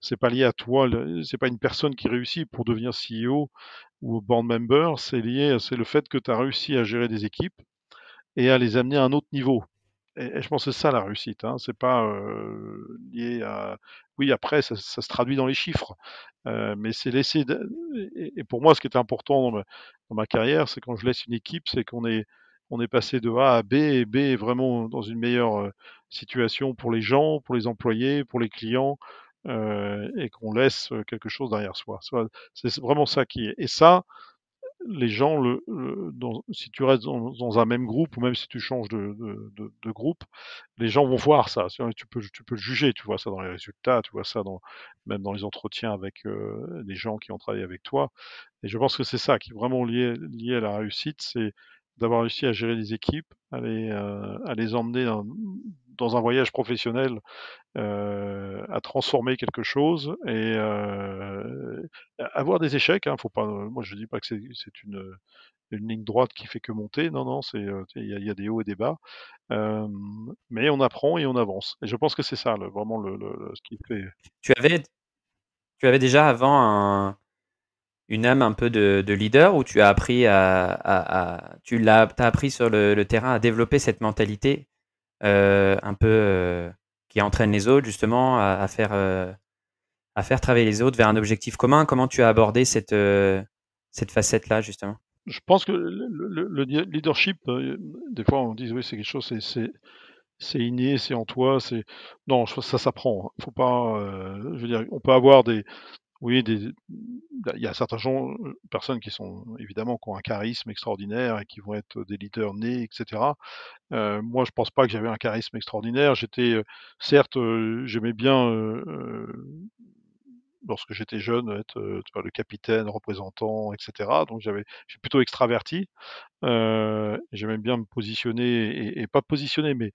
C'est pas lié à toi, c'est pas une personne qui réussit pour devenir CEO ou board member. C'est lié, c'est le fait que tu as réussi à gérer des équipes et à les amener à un autre niveau. Et, je pense que c'est ça la réussite. Hein. C'est pas euh, lié à. Oui, après, ça, ça, se traduit dans les chiffres. Euh, mais c'est laisser. Et, pour moi, ce qui est important dans ma, carrière, c'est quand je laisse une équipe, c'est qu'on est, on est passé de A à B et B est vraiment dans une meilleure euh, situation pour les gens, pour les employés, pour les clients. Euh, et qu'on laisse euh, quelque chose derrière soi. C'est vraiment ça qui est. Et ça, les gens, le, si tu restes dans, un même groupe ou même si tu changes de, de, groupe, les gens vont voir ça. Tu peux, tu peux le juger, tu vois ça dans les résultats, tu vois ça dans, même dans les entretiens avec euh, les gens qui ont travaillé avec toi. Et je pense que c'est ça qui est vraiment lié, lié à la réussite, c'est d'avoir réussi à gérer les équipes, à euh, à les emmener dans, dans un voyage professionnel euh, à transformer quelque chose et euh, avoir des échecs. Hein. faut pas, euh, moi, je dis pas que c'est une, ligne droite qui fait que monter. Non, non, c'est il y, a des hauts et des bas, mais on apprend et on avance. Et je pense que c'est ça, le, vraiment le, ce qui fait. Tu avais, tu avais déjà avant une âme un peu de, leader ou tu as appris à, tu l'as, appris sur le, le, terrain à développer cette mentalité euh, un peu euh, qui entraîne les autres justement à, faire euh, à faire travailler les autres vers un objectif commun. Comment tu as abordé cette cette facette là justement Je pense que le, leadership, des fois on dit oui c'est quelque chose c'est c'est inné, c'est en toi, c'est non, ça s'apprend. Faut pas, je veux dire, on peut avoir des, oui, bah, il y a certains gens, euh, personnes qui sont évidemment qui ont un charisme extraordinaire et qui vont être des leaders nés, etc. Euh, moi, je pense pas que j'avais un charisme extraordinaire. J'étais, euh, certes, j'aimais bien lorsque j'étais jeune, être le capitaine, représentant, etc. Donc j'avais, j'ai plutôt extraverti. j'aimais bien me positionner et, pas positionner, mais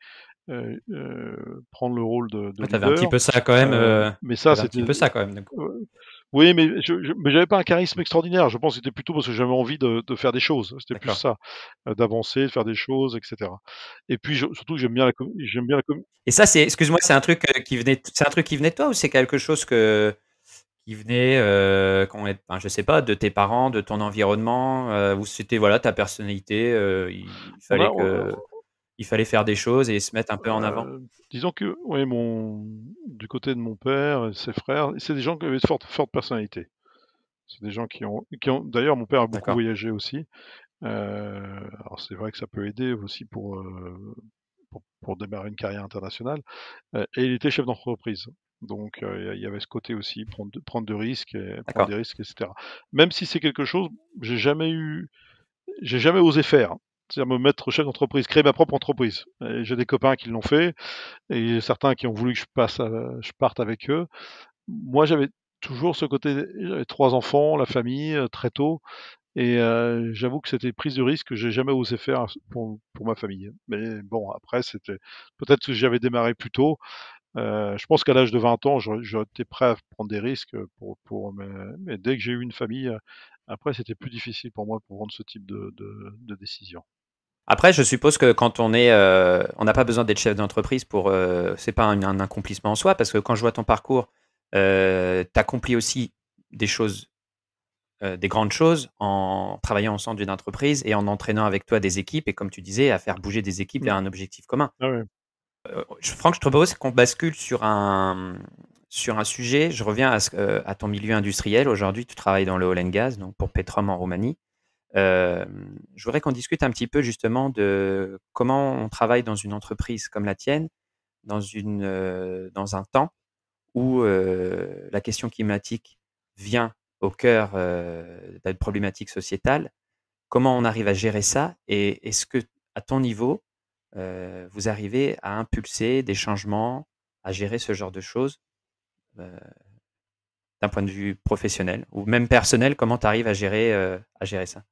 prendre le rôle de. de avais un petit peu ça quand même. mais ça, c'était un petit peu ça quand même. Oui, mais je n'avais pas un charisme extraordinaire. Je pense que c'était plutôt parce que j'avais envie de, faire des choses. C'était plus ça, euh, d'avancer, de faire des choses, etc. Et puis surtout, j'aime bien la j'aime bien la Et ça, c'est, excuse-moi, c'est un truc euh, qui venait, c'est un truc qui venait de toi ou c'est quelque chose que qui venait, euh, quand je sais pas, de tes parents, de ton environnement, euh, c'était voilà ta personnalité. il fallait que il fallait faire des choses et se mettre un peu en avant euh, Disons que oui, mon, du côté de mon père et ses frères, c'est des gens qui avaient de fortes forte personnalité. C'est des gens qui ont, ont D'ailleurs, mon père a beaucoup voyagé aussi. Euh, alors c'est vrai que ça peut aider aussi pour, euh, pour, démarrer une carrière internationale. et il était chef d'entreprise. Donc il y avait ce côté aussi, prendre, prendre de risques, des risques, etc. Même si c'est quelque chose, j'ai jamais eu, j'ai jamais osé faire me mettre chef d'entreprise, créer ma propre entreprise. J'ai des copains qui l'ont fait et certains qui ont voulu que je, passe euh, je parte avec eux. Moi, j'avais toujours ce côté, j'avais trois enfants, la famille, euh, très tôt. Et euh, j'avoue que c'était prise de risque que j'ai jamais osé faire pour, ma famille. Mais bon, après, c'était peut-être que j'avais démarré plus tôt. je pense qu'à l'âge de 20 ans, j'étais prêt à prendre des risques. Pour, Mais dès que j'ai eu une famille, après, c'était plus difficile pour moi pour prendre ce type de décision. Après, je suppose que quand on est, euh, on n'a pas besoin d'être chef d'entreprise pour, euh, c'est pas un, accomplissement en soi, parce que quand je vois ton parcours, euh, tu accomplis aussi des choses, euh, des grandes choses en travaillant au centre d'une entreprise et en entraînant avec toi des équipes et comme tu disais, à faire bouger des équipes vers mmh. un objectif commun. Ah ouais. Franck, je te propose qu'on bascule sur un, sur un sujet. Je reviens à, à ton milieu industriel. Aujourd'hui, tu travailles dans le oil gas, donc pour Petrom en Roumanie je voudrais qu'on discute un petit peu justement de comment on travaille dans une entreprise comme la tienne, dans, une, dans un temps où la question climatique vient au cœur d'une problématique sociétale. Comment on arrive à gérer ça et est-ce que, à ton niveau, vous arrivez à impulser des changements, à gérer ce genre de choses d'un point de vue professionnel ou même personnel, comment tu arrives à gérer, à gérer ça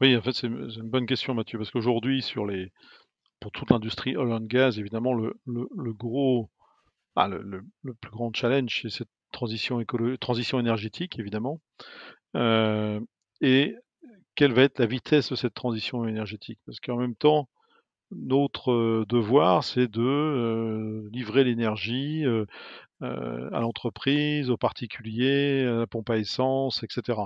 oui, en fait, c'est une bonne question, Mathieu, parce qu'aujourd'hui, sur les, pour toute l'industrie oil and gas, évidemment, le, gros, bah, le, plus grand challenge, c'est cette transition énergétique, évidemment. Euh, et quelle va être la vitesse de cette transition énergétique? Parce qu'en même temps, notre euh, devoir, c'est de euh, livrer l'énergie à l'entreprise, aux particuliers, à la pompe à essence, etc.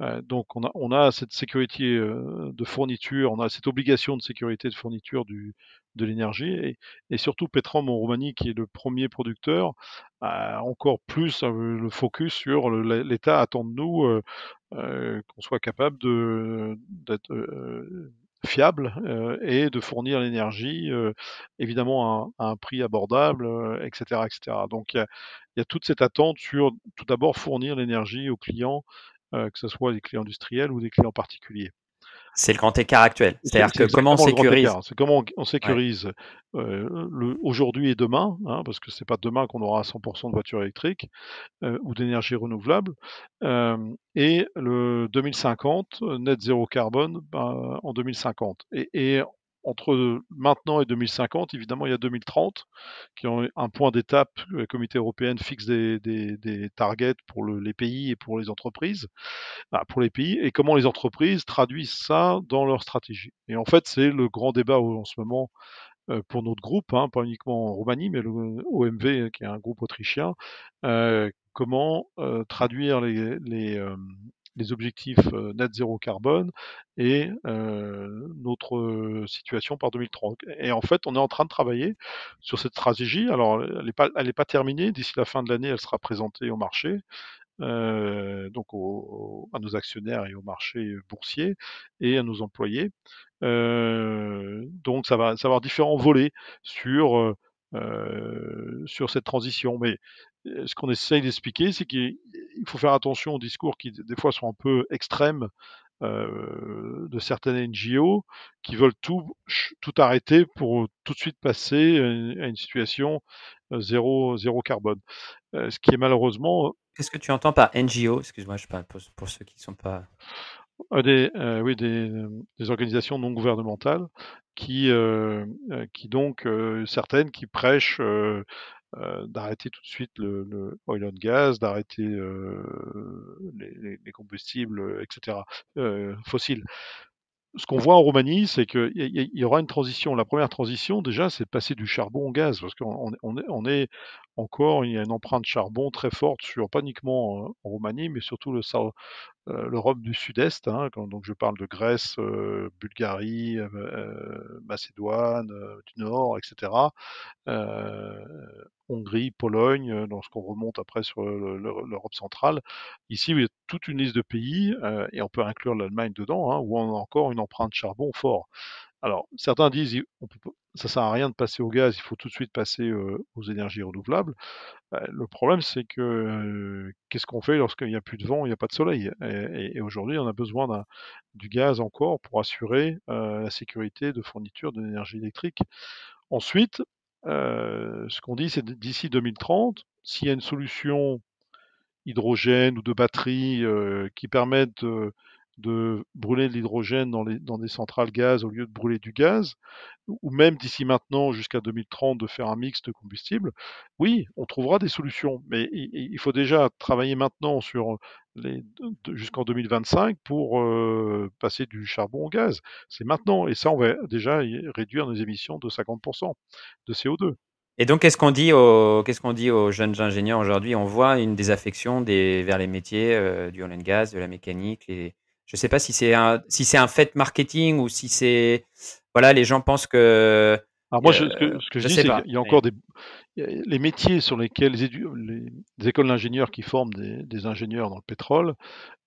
Euh, donc on a, on a, cette sécurité euh, de fourniture, on a cette obligation de sécurité de fourniture du, de l'énergie et, et, surtout Petrom en Roumanie qui est le premier producteur a encore plus euh, le focus sur l'État attend de nous qu'on soit capable d'être fiable et de fournir l'énergie évidemment à, un prix abordable, etc., etc. Donc il y a toute cette attente sur tout d'abord fournir l'énergie aux clients euh, que ce soit des clients industriels ou des clients particuliers. C'est le grand écart actuel. C'est-à-dire que comment on sécurise C'est comment on, sécurise euh, aujourd'hui et demain, hein, parce que c'est pas demain qu'on aura 100% de voitures électriques euh, ou d'énergie renouvelable, et le 2050 net zéro carbone ben, en 2050. Et, et entre euh, maintenant et 2050, évidemment, il y a 2030 qui est un point d'étape. Le euh, comité européenne fixe des, des, targets pour les pays et pour les entreprises, ah, pour les pays, et comment les entreprises traduisent ça dans leur stratégie. Et en fait, c'est le grand débat en ce moment euh, pour notre groupe, hein, pas uniquement en Roumanie, mais le OMV, hein, qui est un groupe autrichien, comment traduire les, les objectifs euh, net zéro carbone et euh, notre euh, situation par 2030. Et en fait, on est en train de travailler sur cette stratégie. Alors, elle n'est pas, elle pas terminée. D'ici la fin de l'année, elle sera présentée au marché. donc au, à nos actionnaires et au marché boursier et à nos employés. donc ça va, ça avoir différents volets sur, sur cette transition. Mais ce qu'on essaye d'expliquer, c'est qu'il faut faire attention aux discours qui, des fois, sont un peu extrêmes euh, de certaines NGO qui veulent tout, tout arrêter pour tout de suite passer euh, à une situation euh, zéro, zéro carbone. ce qui est malheureusement. Qu'est-ce que tu entends par NGO Excuse-moi, je parle pour, pour ceux qui ne sont pas. Des, oui, des, des, organisations non gouvernementales qui, qui donc, certaines qui prêchent euh, d'arrêter tout de suite le, le oil and d'arrêter euh, les, combustibles, euh, etc., fossiles ce qu'on voit en Roumanie, c'est qu'il y, aura une transition. La première transition, déjà, c'est de passer du charbon au gaz, parce qu'on est, encore, il y a une empreinte charbon très forte sur, pas uniquement en Roumanie, mais surtout le, euh, l'Europe du Sud-Est, hein, quand donc je parle de Grèce, euh, Bulgarie, euh, Macédoine du Nord, etc. Hongrie, Pologne, ce qu'on remonte après sur l'Europe centrale. Ici, il y a toute une liste de pays, et on peut inclure l'Allemagne dedans, hein, où on a encore une empreinte charbon fort. Alors, certains disent on ça sert à rien de passer au gaz, il faut tout de suite passer aux énergies renouvelables. Bah, le problème, c'est que qu'est-ce qu'on fait lorsqu'il n'y a plus de vent, il n'y a pas de soleil Et, aujourd'hui, on a besoin du gaz encore pour assurer la sécurité de fourniture d'énergie électrique. Ensuite, ce qu'on dit, c'est d'ici 2030, s'il y a une solution hydrogène ou de batterie qui permette de brûler de l'hydrogène dans, des centrales gaz au lieu de brûler du gaz, ou même d'ici maintenant jusqu'à 2030 de faire un mix de combustible. oui, on trouvera des solutions. Mais il faut déjà travailler maintenant sur jusqu'en 2025 pour euh, passer du charbon au gaz. C'est maintenant, et ça, on va déjà réduire nos émissions de 50% de CO2. Et donc, qu'est-ce qu'on dit aux, dit aux jeunes ingénieurs aujourd'hui On voit une désaffection des, vers les métiers euh, du oil and gas, de la mécanique, je ne sais pas si c'est un, si c'est un fait marketing ou si c'est, voilà, les gens pensent que. Alors moi, je, ce que, euh, je, dis, c'est y a encore des, les métiers sur lesquels les, les, écoles d'ingénieurs qui forment des, ingénieurs dans le pétrole,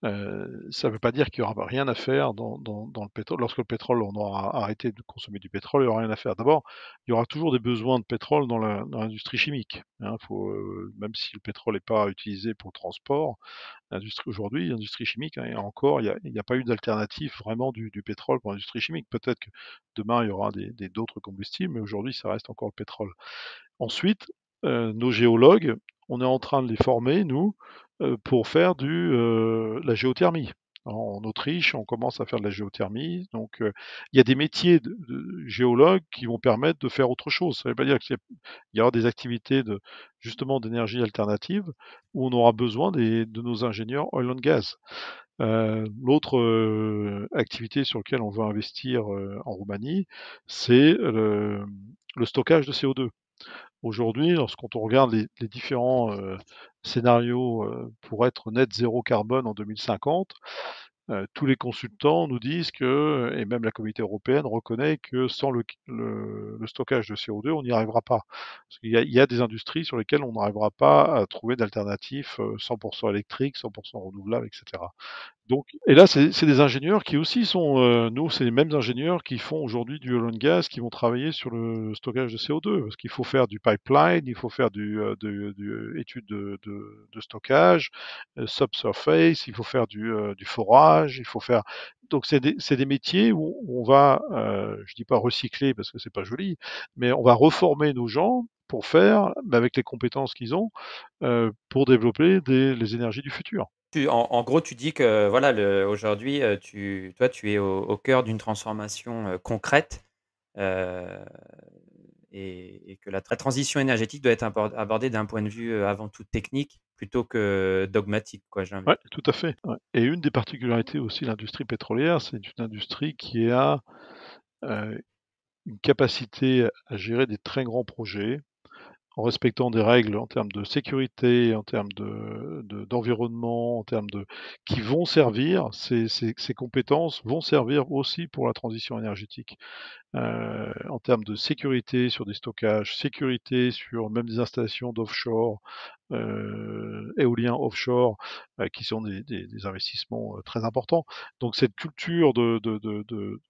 euh, ça ne veut pas dire qu'il n'y aura rien à faire dans, le pétrole. Lorsque le pétrole, on aura arrêté de consommer du pétrole, il n'y aura rien à faire. D'abord, il y aura toujours des besoins de pétrole dans l'industrie chimique. Hein. Euh, même si le pétrole n'est pas utilisé pour le transport, aujourd'hui, l'industrie chimique, hein, encore, il n'y a, pas eu d'alternative vraiment du, pétrole pour l'industrie chimique. Peut-être que demain, il y aura des, d'autres combustibles, mais aujourd'hui, ça reste encore le pétrole. Ensuite, euh, nos géologues, on est en train de les former, nous, euh, pour faire du, euh, la géothermie. En Autriche, on commence à faire de la géothermie. Donc, il y a des métiers de, géologues qui vont permettre de faire autre chose. Ça ne veut pas dire qu'il y aura des activités de, justement d'énergie alternative où on aura besoin des, de nos ingénieurs oil and gas. L'autre activité sur laquelle on veut investir en Roumanie, c'est le, stockage de CO2. Aujourd'hui, lorsqu'on regarde les, différents euh, scénarios euh, pour être net zéro carbone en 2050, euh, tous les consultants nous disent que, euh, et même la communauté européenne reconnaît que sans le, stockage de CO2, on n'y arrivera pas. il, y a, des industries sur lesquelles on n'arrivera pas à trouver d'alternatifs 100% euh, électriques, 100% renouvelables, etc. Donc, et là, c'est des ingénieurs qui aussi sont, nous, c'est les mêmes ingénieurs qui font aujourd'hui du oil gas, qui vont travailler sur le stockage de CO2, parce qu'il faut faire du pipeline, il faut faire du, de, étude de, stockage, subsurface, il faut faire du forage il faut faire. Donc c'est des, métiers où on va, euh, je dis pas recycler parce que c'est pas joli, mais on va reformer nos gens pour faire, bah, avec les compétences qu'ils ont, euh, pour développer les énergies du futur. en, gros, tu dis que voilà, aujourd'hui, euh, tu, toi, tu es au, cœur d'une transformation euh, concrète et, que la transition énergétique doit être abordée d'un point de vue avant tout technique plutôt que dogmatique, Oui, tout à fait. Et une des particularités aussi de l'industrie pétrolière, c'est une industrie qui a euh, une capacité à gérer des très grands projets en respectant des règles en termes de sécurité, en termes d'environnement, de, d'environnement, en termes de qui vont servir, ces, compétences vont servir aussi pour la transition énergétique. Euh, en termes de sécurité sur des stockages, sécurité sur même des installations d'offshore, euh, éolien offshore, euh, qui sont des, investissements très importants. Donc cette culture de, de, de,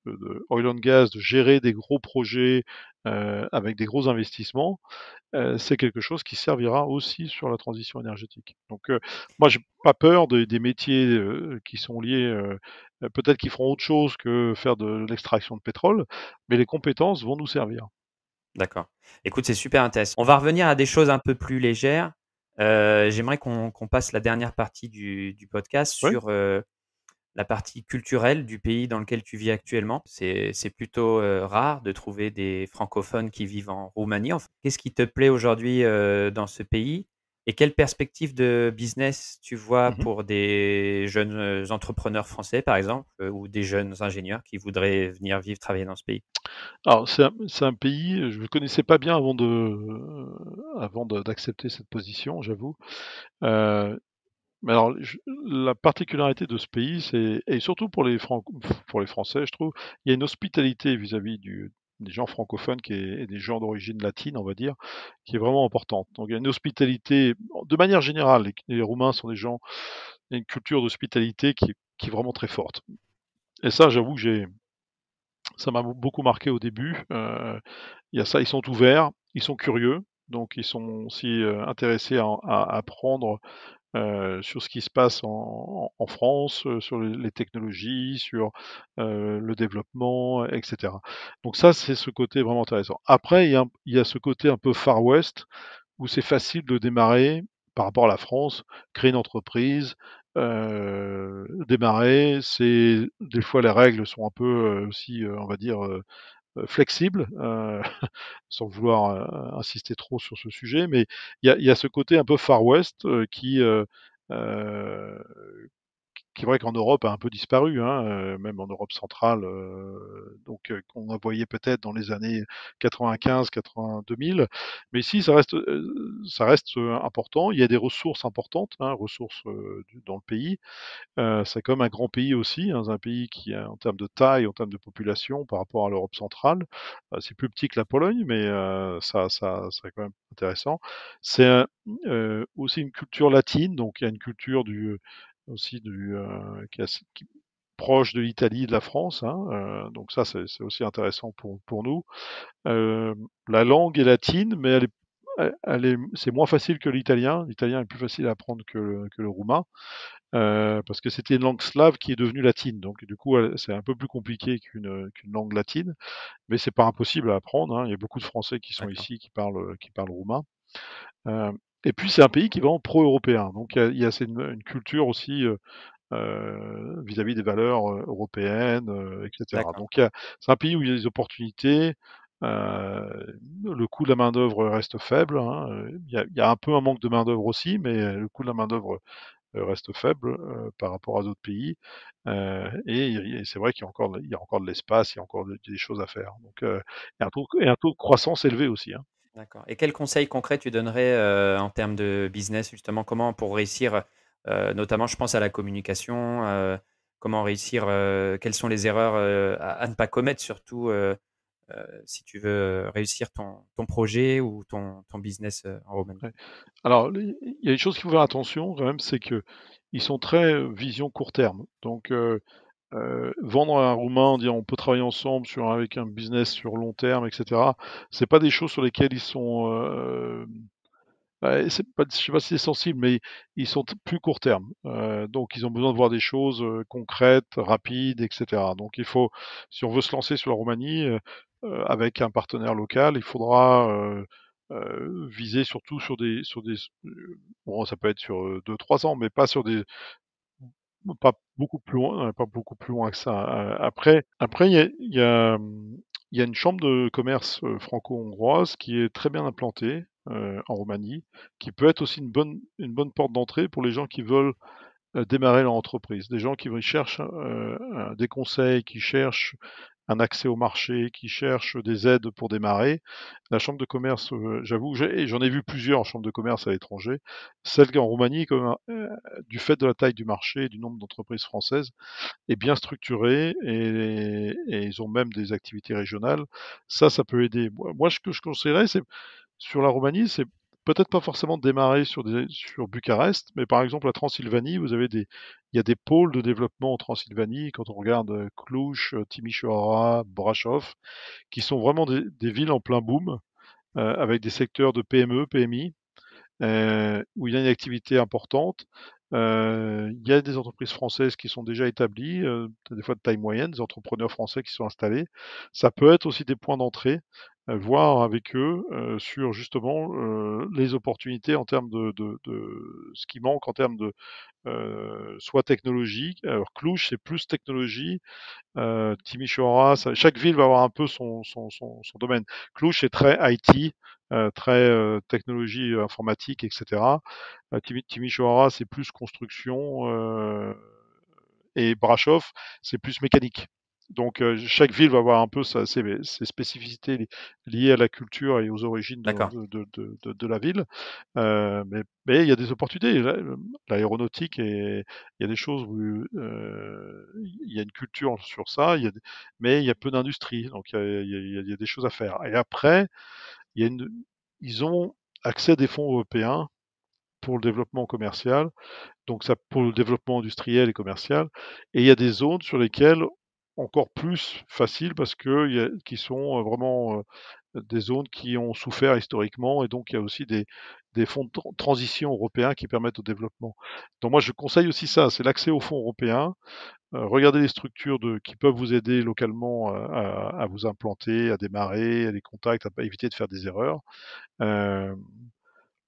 oil and gas, de gérer des gros projets, euh, avec des gros investissements, euh, c'est quelque chose qui servira aussi sur la transition énergétique. Donc euh, moi, j'ai pas peur des métiers qui sont liés, peut-être qu'ils feront autre chose que faire de l'extraction de pétrole, mais les compétences vont nous servir. D'accord. Écoute, c'est super intéressant. On va revenir à des choses un peu plus légères. J'aimerais qu'on passe la dernière partie du, podcast sur la partie culturelle du pays dans lequel tu vis actuellement. C'est plutôt euh, rare de trouver des francophones qui vivent en Roumanie. Qu'est-ce qui te plaît aujourd'hui euh, dans ce pays et quelles perspectives de business tu vois mmh pour des jeunes euh, entrepreneurs français, par exemple, ou des jeunes ingénieurs qui voudraient venir vivre, travailler dans ce pays Alors, c'est un, pays, je ne connaissais pas bien avant d'accepter cette position, j'avoue. Mais alors, la particularité de ce pays, c'est et surtout pour les pour les Français, je trouve, il y a une hospitalité vis-à-vis des gens francophones qui est, et des gens d'origine latine, on va dire, qui est vraiment importante. Donc il y a une hospitalité, de manière générale, les, Roumains sont des gens, une culture d'hospitalité qui, est vraiment très forte. Et ça, j'avoue j'ai, ça m'a beaucoup marqué au début. Euh, il y a ça, ils sont ouverts, ils sont curieux, donc ils sont aussi euh, intéressés à, à, apprendre euh, sur ce qui se passe en, France, euh, sur les technologies, sur euh, le développement, etc. Donc ça, c'est ce côté vraiment intéressant. Après, il y, a, ce côté un peu Far West, où c'est facile de démarrer par rapport à la France, créer une entreprise, démarrer. C'est des fois les règles sont un peu aussi, on va dire, euh, flexible, euh, sans vouloir euh, insister trop sur ce sujet, mais il y a, y a, ce côté un peu Far West qui qui est vrai qu'en Europe a un peu disparu, hein, euh, même en Europe centrale, euh, donc euh, qu'on voyait peut-être dans les années 95, 80, 2000. Mais ici, ça reste, important. Il y a des ressources importantes, hein, ressources dans le pays. c'est comme un grand pays aussi, hein, un pays qui, en termes de taille, en termes de population, par rapport à l'Europe centrale, c'est plus petit que la Pologne, mais ça, ça, quand même intéressant. C'est aussi une culture latine, donc il y a une culture du, aussi du, euh, qui, est proche de l'Italie et de la France. Hein, euh, donc ça, c'est aussi intéressant pour, pour nous. Euh, la langue est latine, mais elle c'est moins facile que l'italien. L'italien est plus facile à apprendre que le, que le roumain, parce que c'était une langue slave qui est devenue latine. Donc du coup, c'est un peu plus compliqué qu'une qu'une langue latine, mais c'est pas impossible à apprendre. Hein. Il y a beaucoup de Français qui sont ici qui parlent qui parlent roumain. Et puis c'est un pays qui est en pro-européen. Donc il y a, une, culture aussi euh, euh, vis-à-vis des valeurs euh, européennes, etc. Donc c'est un pays où il y a des opportunités. le coût de la main d'œuvre reste faible. Hein, il, y a, un peu un manque de main d'œuvre aussi, mais le coût de la main d'œuvre reste faible par rapport à d'autres pays. et, c'est vrai qu'il y a encore, y encore de l'espace, il y a encore des choses à faire. Donc, et, un taux, et un taux de croissance élevé aussi. Hein. D'accord. Et quels conseils concrets tu donnerais euh, en termes de business, justement, comment pour réussir, euh, notamment, je pense à la communication, euh, comment réussir, quelles sont les erreurs à, ne pas commettre, surtout si tu veux réussir ton, projet ou ton, business en Roumanie Alors, il y a une chose qu'il faut faire attention, quand même, c'est qu'ils sont très vision court terme. Donc, euh, vendre à un Roumain, dire on peut travailler ensemble sur, avec un business sur long terme, etc. C'est pas des choses sur lesquelles ils sont. Euh, pas, je sais pas si c'est sensible, mais ils sont plus court terme. Euh, donc ils ont besoin de voir des choses concrètes, rapides, etc. Donc il faut, si on veut se lancer sur la Roumanie avec un partenaire local, il faudra viser surtout sur des sur des bon ça peut être sur 2 trois ans mais pas sur des pas beaucoup plus loin, hein, pas beaucoup plus loin que ça. Hein. après, après, il y a, y, une chambre de commerce euh, franco-hongroise qui est très bien implantée euh, en Roumanie, qui peut être aussi une bonne, une bonne porte d'entrée pour les gens qui veulent euh, démarrer leur entreprise, des gens qui cherchent des conseils, qui cherchent un accès au marché, qui cherche des aides pour démarrer. La chambre de commerce, euh, j'avoue, j'en ai vu plusieurs en chambre de commerce à l'étranger. Celle en Roumanie, comme, euh, du fait de la taille du marché et du nombre d'entreprises françaises, est bien structurée et, et, ils ont même des activités régionales. Ça, ça peut aider. Moi, ce que je conseillerais, c'est sur la Roumanie, c'est peut-être pas forcément démarrer sur, des, sur Bucarest, mais par exemple la Transylvanie, vous avez des, il y a des pôles de développement en Transylvanie, quand on regarde euh, Cluj, euh, Timișoara, Brașov, qui sont vraiment des, villes en plein boom, euh, avec des secteurs de PME, PMI, où il y a une activité importante. il y a des entreprises françaises qui sont déjà établies, des fois de taille moyenne, des entrepreneurs français qui sont installés. Ça peut être aussi des points d'entrée voir avec eux euh, sur justement euh, les opportunités en termes de, de, ce qui manque en termes de euh, soit technologique. Alors Clouche, c'est plus technologie. Euh, chaque ville va avoir un peu son, son, son, domaine. Clouche c'est très IT. très technologie informatique, etc. Timișoara c'est plus construction et Brashoff c'est plus mécanique. Donc chaque ville va avoir un peu ses, spécificités liées à la culture et aux origines de, de, la ville. mais, mais il y a des opportunités. L'aéronautique, il y a des choses où il y a une culture sur ça, il mais il y a peu d'industrie. Donc il y, a, des choses à faire. Et après, il une, ils ont accès à des fonds européens pour le développement commercial, donc ça pour le développement industriel et commercial. Et il y a des zones sur lesquelles encore plus facile parce que y a, qui sont vraiment des zones qui ont souffert historiquement et donc il y a aussi des, des fonds de transition européens qui permettent au développement. Donc moi je conseille aussi ça, c'est l'accès aux fonds européens. regardez les structures de, qui peuvent vous aider localement à, à, vous implanter, à démarrer, à des contacts, à, éviter de faire des erreurs. Euh,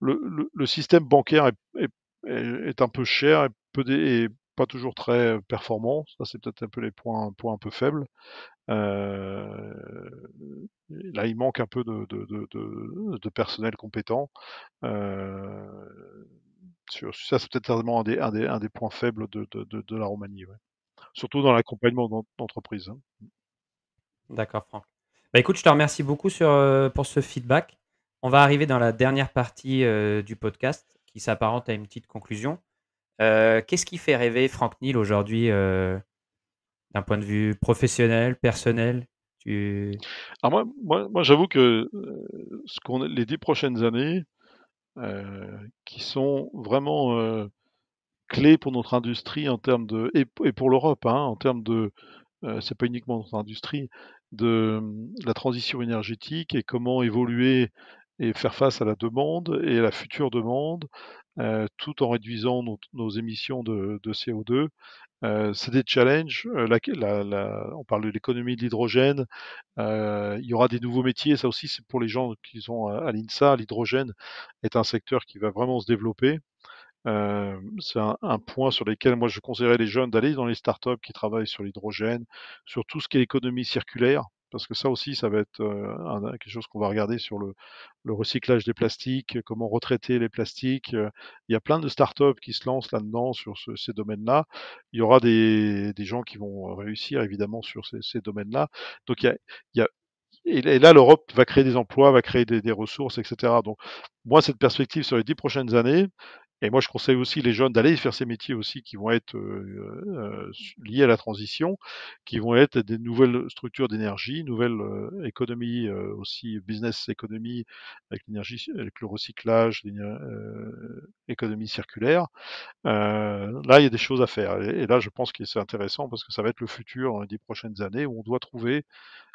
le, le, système bancaire est, est, un peu cher et, peu des toujours très euh, performant. Ça, c'est peut-être un peu les points, points un peu faibles. Euh, là, il manque un peu de, personnel compétent. Euh, ça, c'est peut-être un des, points faibles de, la Roumanie. Surtout dans l'accompagnement d'entreprise. Hein. D'accord, Franck. Bah, écoute, je te remercie beaucoup sur, pour ce feedback. On va arriver dans la dernière partie du podcast qui s'apparente à une petite conclusion. Euh, qu'est-ce qui fait rêver Franck Neal aujourd'hui euh, d'un point de vue professionnel, personnel moi, j'avoue que euh, les dix prochaines années, qui sont vraiment clés pour notre industrie en termes de et, pour l'Europe, hein, en termes de pas uniquement notre industrie de la transition énergétique et comment évoluer et faire face à la demande et à la future demande, euh, tout en réduisant nos, émissions de, CO2. Euh, c'est des challenges. Euh, on parle de l'économie de l'hydrogène. il y aura des nouveaux métiers. Ça aussi, c'est pour les gens qui sont à, l'INSA. L'hydrogène est un secteur qui va vraiment se développer. c'est un, un, point sur lequel moi je conseillerais les jeunes d'aller dans les startups qui travaillent sur l'hydrogène, sur tout ce qui est économie circulaire parce que ça aussi, ça va être euh, quelque chose qu'on va regarder sur le, recyclage des plastiques, comment retraiter les plastiques. Euh, il y a plein de startups qui se lancent là-dedans sur ces domaines-là. Il y aura des, gens qui vont réussir évidemment sur ces, domaines-là. Donc il y a, il y et là, l'Europe va créer des emplois, va créer des, des, ressources, etc. Donc, moi, cette perspective sur les dix prochaines années, et moi, je conseille aussi les jeunes d'aller faire ces métiers aussi qui vont être euh, euh, liés à la transition, qui vont être des nouvelles structures d'énergie, nouvelles euh, économies aussi, business économie avec l'énergie, avec le recyclage, économie circulaire. là, il y a des choses à faire. Et, et là, je pense que c'est intéressant parce que ça va être le futur des prochaines années où on doit trouver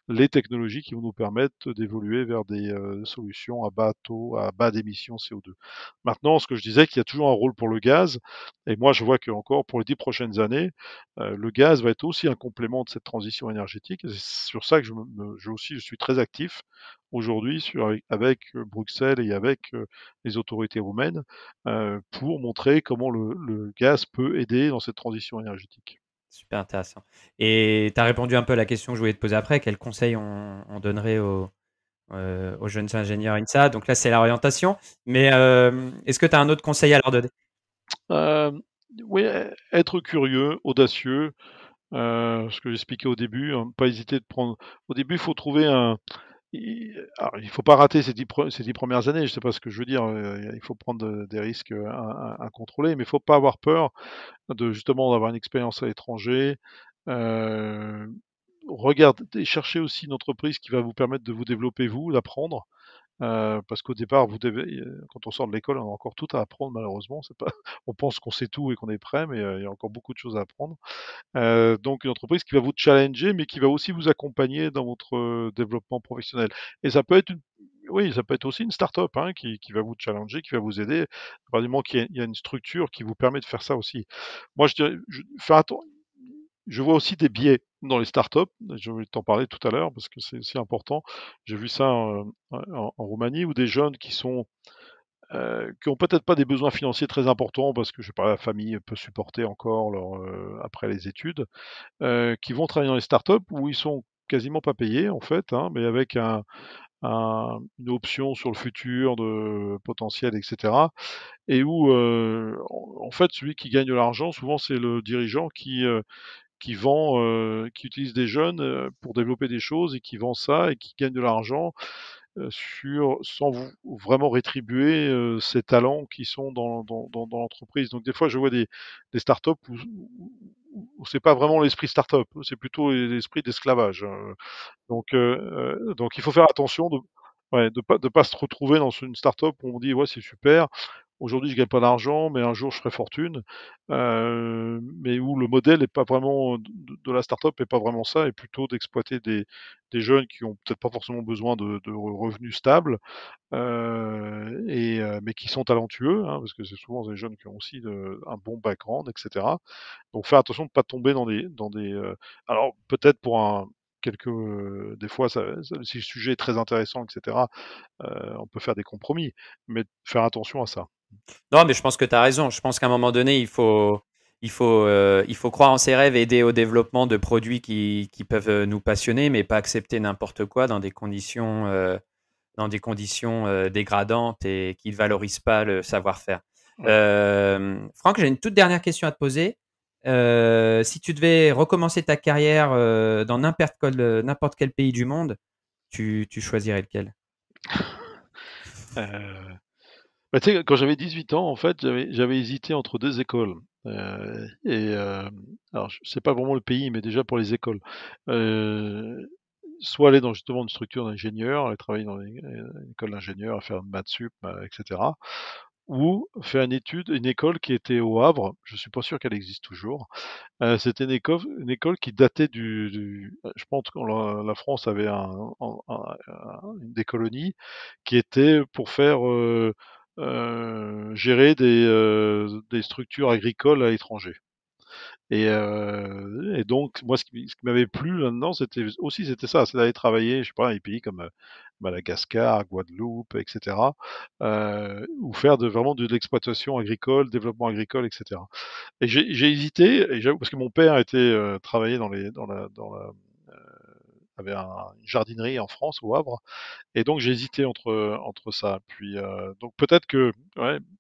les technologies qui vont nous permettre d'évoluer vers des euh, solutions à bas taux, à bas d'émissions CO2. Maintenant, ce que je disais, qu'il y a toujours un rôle pour le gaz, et moi je vois que encore pour les dix prochaines années, euh, le gaz va être aussi un complément de cette transition énergétique. C'est sur ça que je, aussi je suis très actif aujourd'hui sur, avec Bruxelles et avec euh, les autorités roumaines pour montrer comment le gaz peut aider dans cette transition énergétique. Super intéressant. Et tu as répondu un peu à la question que je voulais te poser après. Quels conseils on, donnerait euh, aux, jeunes ingénieurs INSA Donc là, c'est l'orientation. Mais euh, est-ce que tu as un autre conseil à leur donner euh, Oui, être curieux, audacieux. ce que j'expliquais au début, hein, pas hésiter de prendre. Au début, il faut trouver un, alors, il ne faut pas rater ces dix, premières années, je ne sais pas ce que je veux dire, euh, il faut prendre euh, des risques euh, contrôler, mais il ne faut pas avoir peur de justement d'avoir une expérience à l'étranger. Euh, cherchez aussi une entreprise qui va vous permettre de vous développer vous, d'apprendre. Euh, parce qu'au départ, vous devez, quand on sort de l'école, on a encore tout à apprendre malheureusement. C'est pas, on pense qu'on sait tout et qu'on est prêt, mais euh, il y a encore beaucoup de choses à apprendre. Euh, donc une entreprise qui va vous challenger, mais qui va aussi vous accompagner dans votre euh, développement professionnel. Et ça peut être, oui, ça peut être aussi une start-up hein, qui, qui, va vous challenger, qui va vous aider. moment qu'il y a une structure qui vous permet de faire ça aussi. Moi, je dirais, je, je vois aussi des biais dans les startups, je vais t'en parler tout à l'heure parce que c'est aussi important. J'ai vu ça euh, en, Roumanie où des jeunes qui sont euh, qui ont peut-être pas des besoins financiers très importants parce que je sais pas la famille peut supporter encore euh, après les études, qui vont travailler dans les startups où ils sont quasiment pas payés en fait, hein, mais avec une option sur le futur de potentiel, etc. Et où, en fait, celui qui gagne de l'argent, souvent, c'est le dirigeant qui, qui vend, euh, qui utilise des jeunes euh, pour développer des choses et qui vend ça et qui gagne de l'argent euh, sur, sans vraiment rétribuer ces talents qui sont dans, l'entreprise. Donc des fois, je vois des, des startups où, où, n'est c'est pas vraiment l'esprit startup, c'est plutôt l'esprit d'esclavage. Hein. Donc, donc il faut faire attention de, ouais, de pas de pas se retrouver dans une startup où on dit ouais c'est super, aujourd'hui je gagne pas d'argent, mais un jour je ferai fortune, euh, mais où le modèle est pas vraiment de, la start-up n'est pas vraiment ça, et plutôt d'exploiter des, jeunes qui ont peut-être pas forcément besoin de, revenus stables, euh, euh, mais qui sont talentueux, hein, parce que c'est souvent des jeunes qui ont aussi un bon background, etc. Donc faire attention de ne pas tomber dans des dans des alors peut-être pour un quelques des fois si le sujet est très intéressant etc on peut faire des compromis mais faire attention à ça non, mais je pense que tu as raison. Je pense qu'à un moment donné, il faut, il faut, euh, il faut croire en ses rêves, aider au développement de produits qui, peuvent euh, nous passionner, mais pas accepter n'importe quoi dans des conditions, euh, dans des conditions dégradantes et qui ne valorisent pas le savoir-faire. Franck, j'ai une toute dernière question à te poser. si tu devais recommencer ta carrière dans n'importe quel, pays du monde, tu, tu choisirais lequel bah, quand j'avais 18 ans, en fait, j'avais hésité entre deux écoles. Euh, et euh, pas vraiment le pays, mais déjà pour les écoles. Euh, soit aller dans justement une structure d'ingénieur, aller travailler dans une, école d'ingénieur, faire une maths sup, euh, etc. Ou faire une étude, une école qui était au Havre, je ne suis pas sûr qu'elle existe toujours. C'était une école, qui datait du, je pense que la, France avait un, des colonies qui était pour faire euh, gérer euh, des, structures agricoles à l'étranger. Et, euh, donc, moi, ce qui, m'avait plu là-dedans, c'était aussi c'était ça, c'est d'aller travailler, je sais pas, dans des pays comme Madagascar, Guadeloupe, etc., ou faire de, vraiment de, l'exploitation agricole, développement agricole, etc. Et j'ai hésité, et parce que mon père était travaillé dans les dans dans la avait une jardinerie en France, au Havre. Et donc, hésité entre, entre ça. Puis, euh, donc, peut-être que,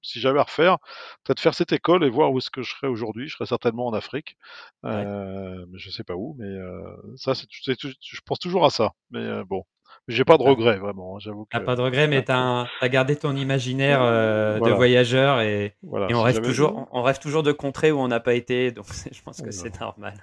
si j'avais à refaire, peut-être faire cette école et voir où est-ce que je serais aujourd'hui. Je serais certainement en Afrique. Euh, Je sais pas où, mais euh, ça, c'est, je pense toujours à ça. Mais euh, bon, j'ai pas de regrets, vraiment. Hein, j'avoue pas de regrets, mais t'as, as gardé ton imaginaire euh, de voyageur et, on, rêve toujours, on rêve toujours de contrées où on n'a pas été, donc je pense que c'est normal.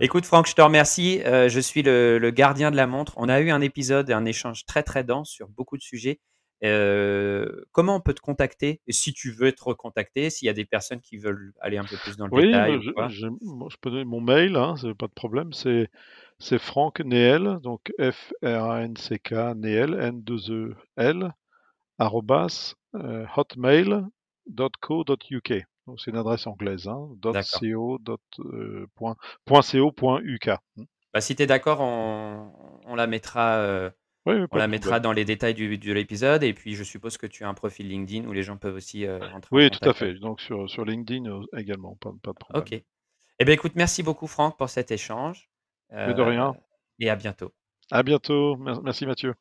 Écoute, Franck, je te remercie. Euh, je suis le, gardien de la montre. On a eu un épisode et un échange très, très dense sur beaucoup de sujets. Euh, comment on peut te contacter et si tu veux être recontacté, s'il y a des personnes qui veulent aller un peu plus dans le détail bah, je, Je, peux donner mon mail, hein, pas de problème. C'est c'est Franck neel donc F-R-A-N-C-K, e l N-2-E-L, arrobas, euh, hotmail.co.uk. Donc c'est une adresse anglaise, hein, .co.uk. Euh, hmm. bah, si tu es d'accord, on, la euh, mettra, dans les détails de l'épisode. Et puis, je suppose que tu as un profil LinkedIn où les gens peuvent aussi entrer Oui, tout à fait. Donc, sur, LinkedIn également, pas, de problème. Ok. Eh bien, écoute, merci beaucoup, Franck, pour cet échange de rien. Euh, et à bientôt. À bientôt. Merci Mathieu.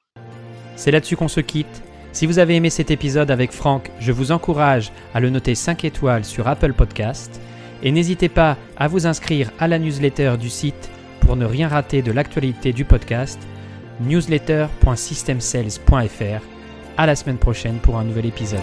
C'est là-dessus qu'on se quitte. Si vous avez aimé cet épisode avec Franck, je vous encourage à le noter 5 étoiles sur Apple Podcast et n'hésitez pas à vous inscrire à la newsletter du site pour ne rien rater de l'actualité du podcast newsletter.systemsales.fr. À la semaine prochaine pour un nouvel épisode.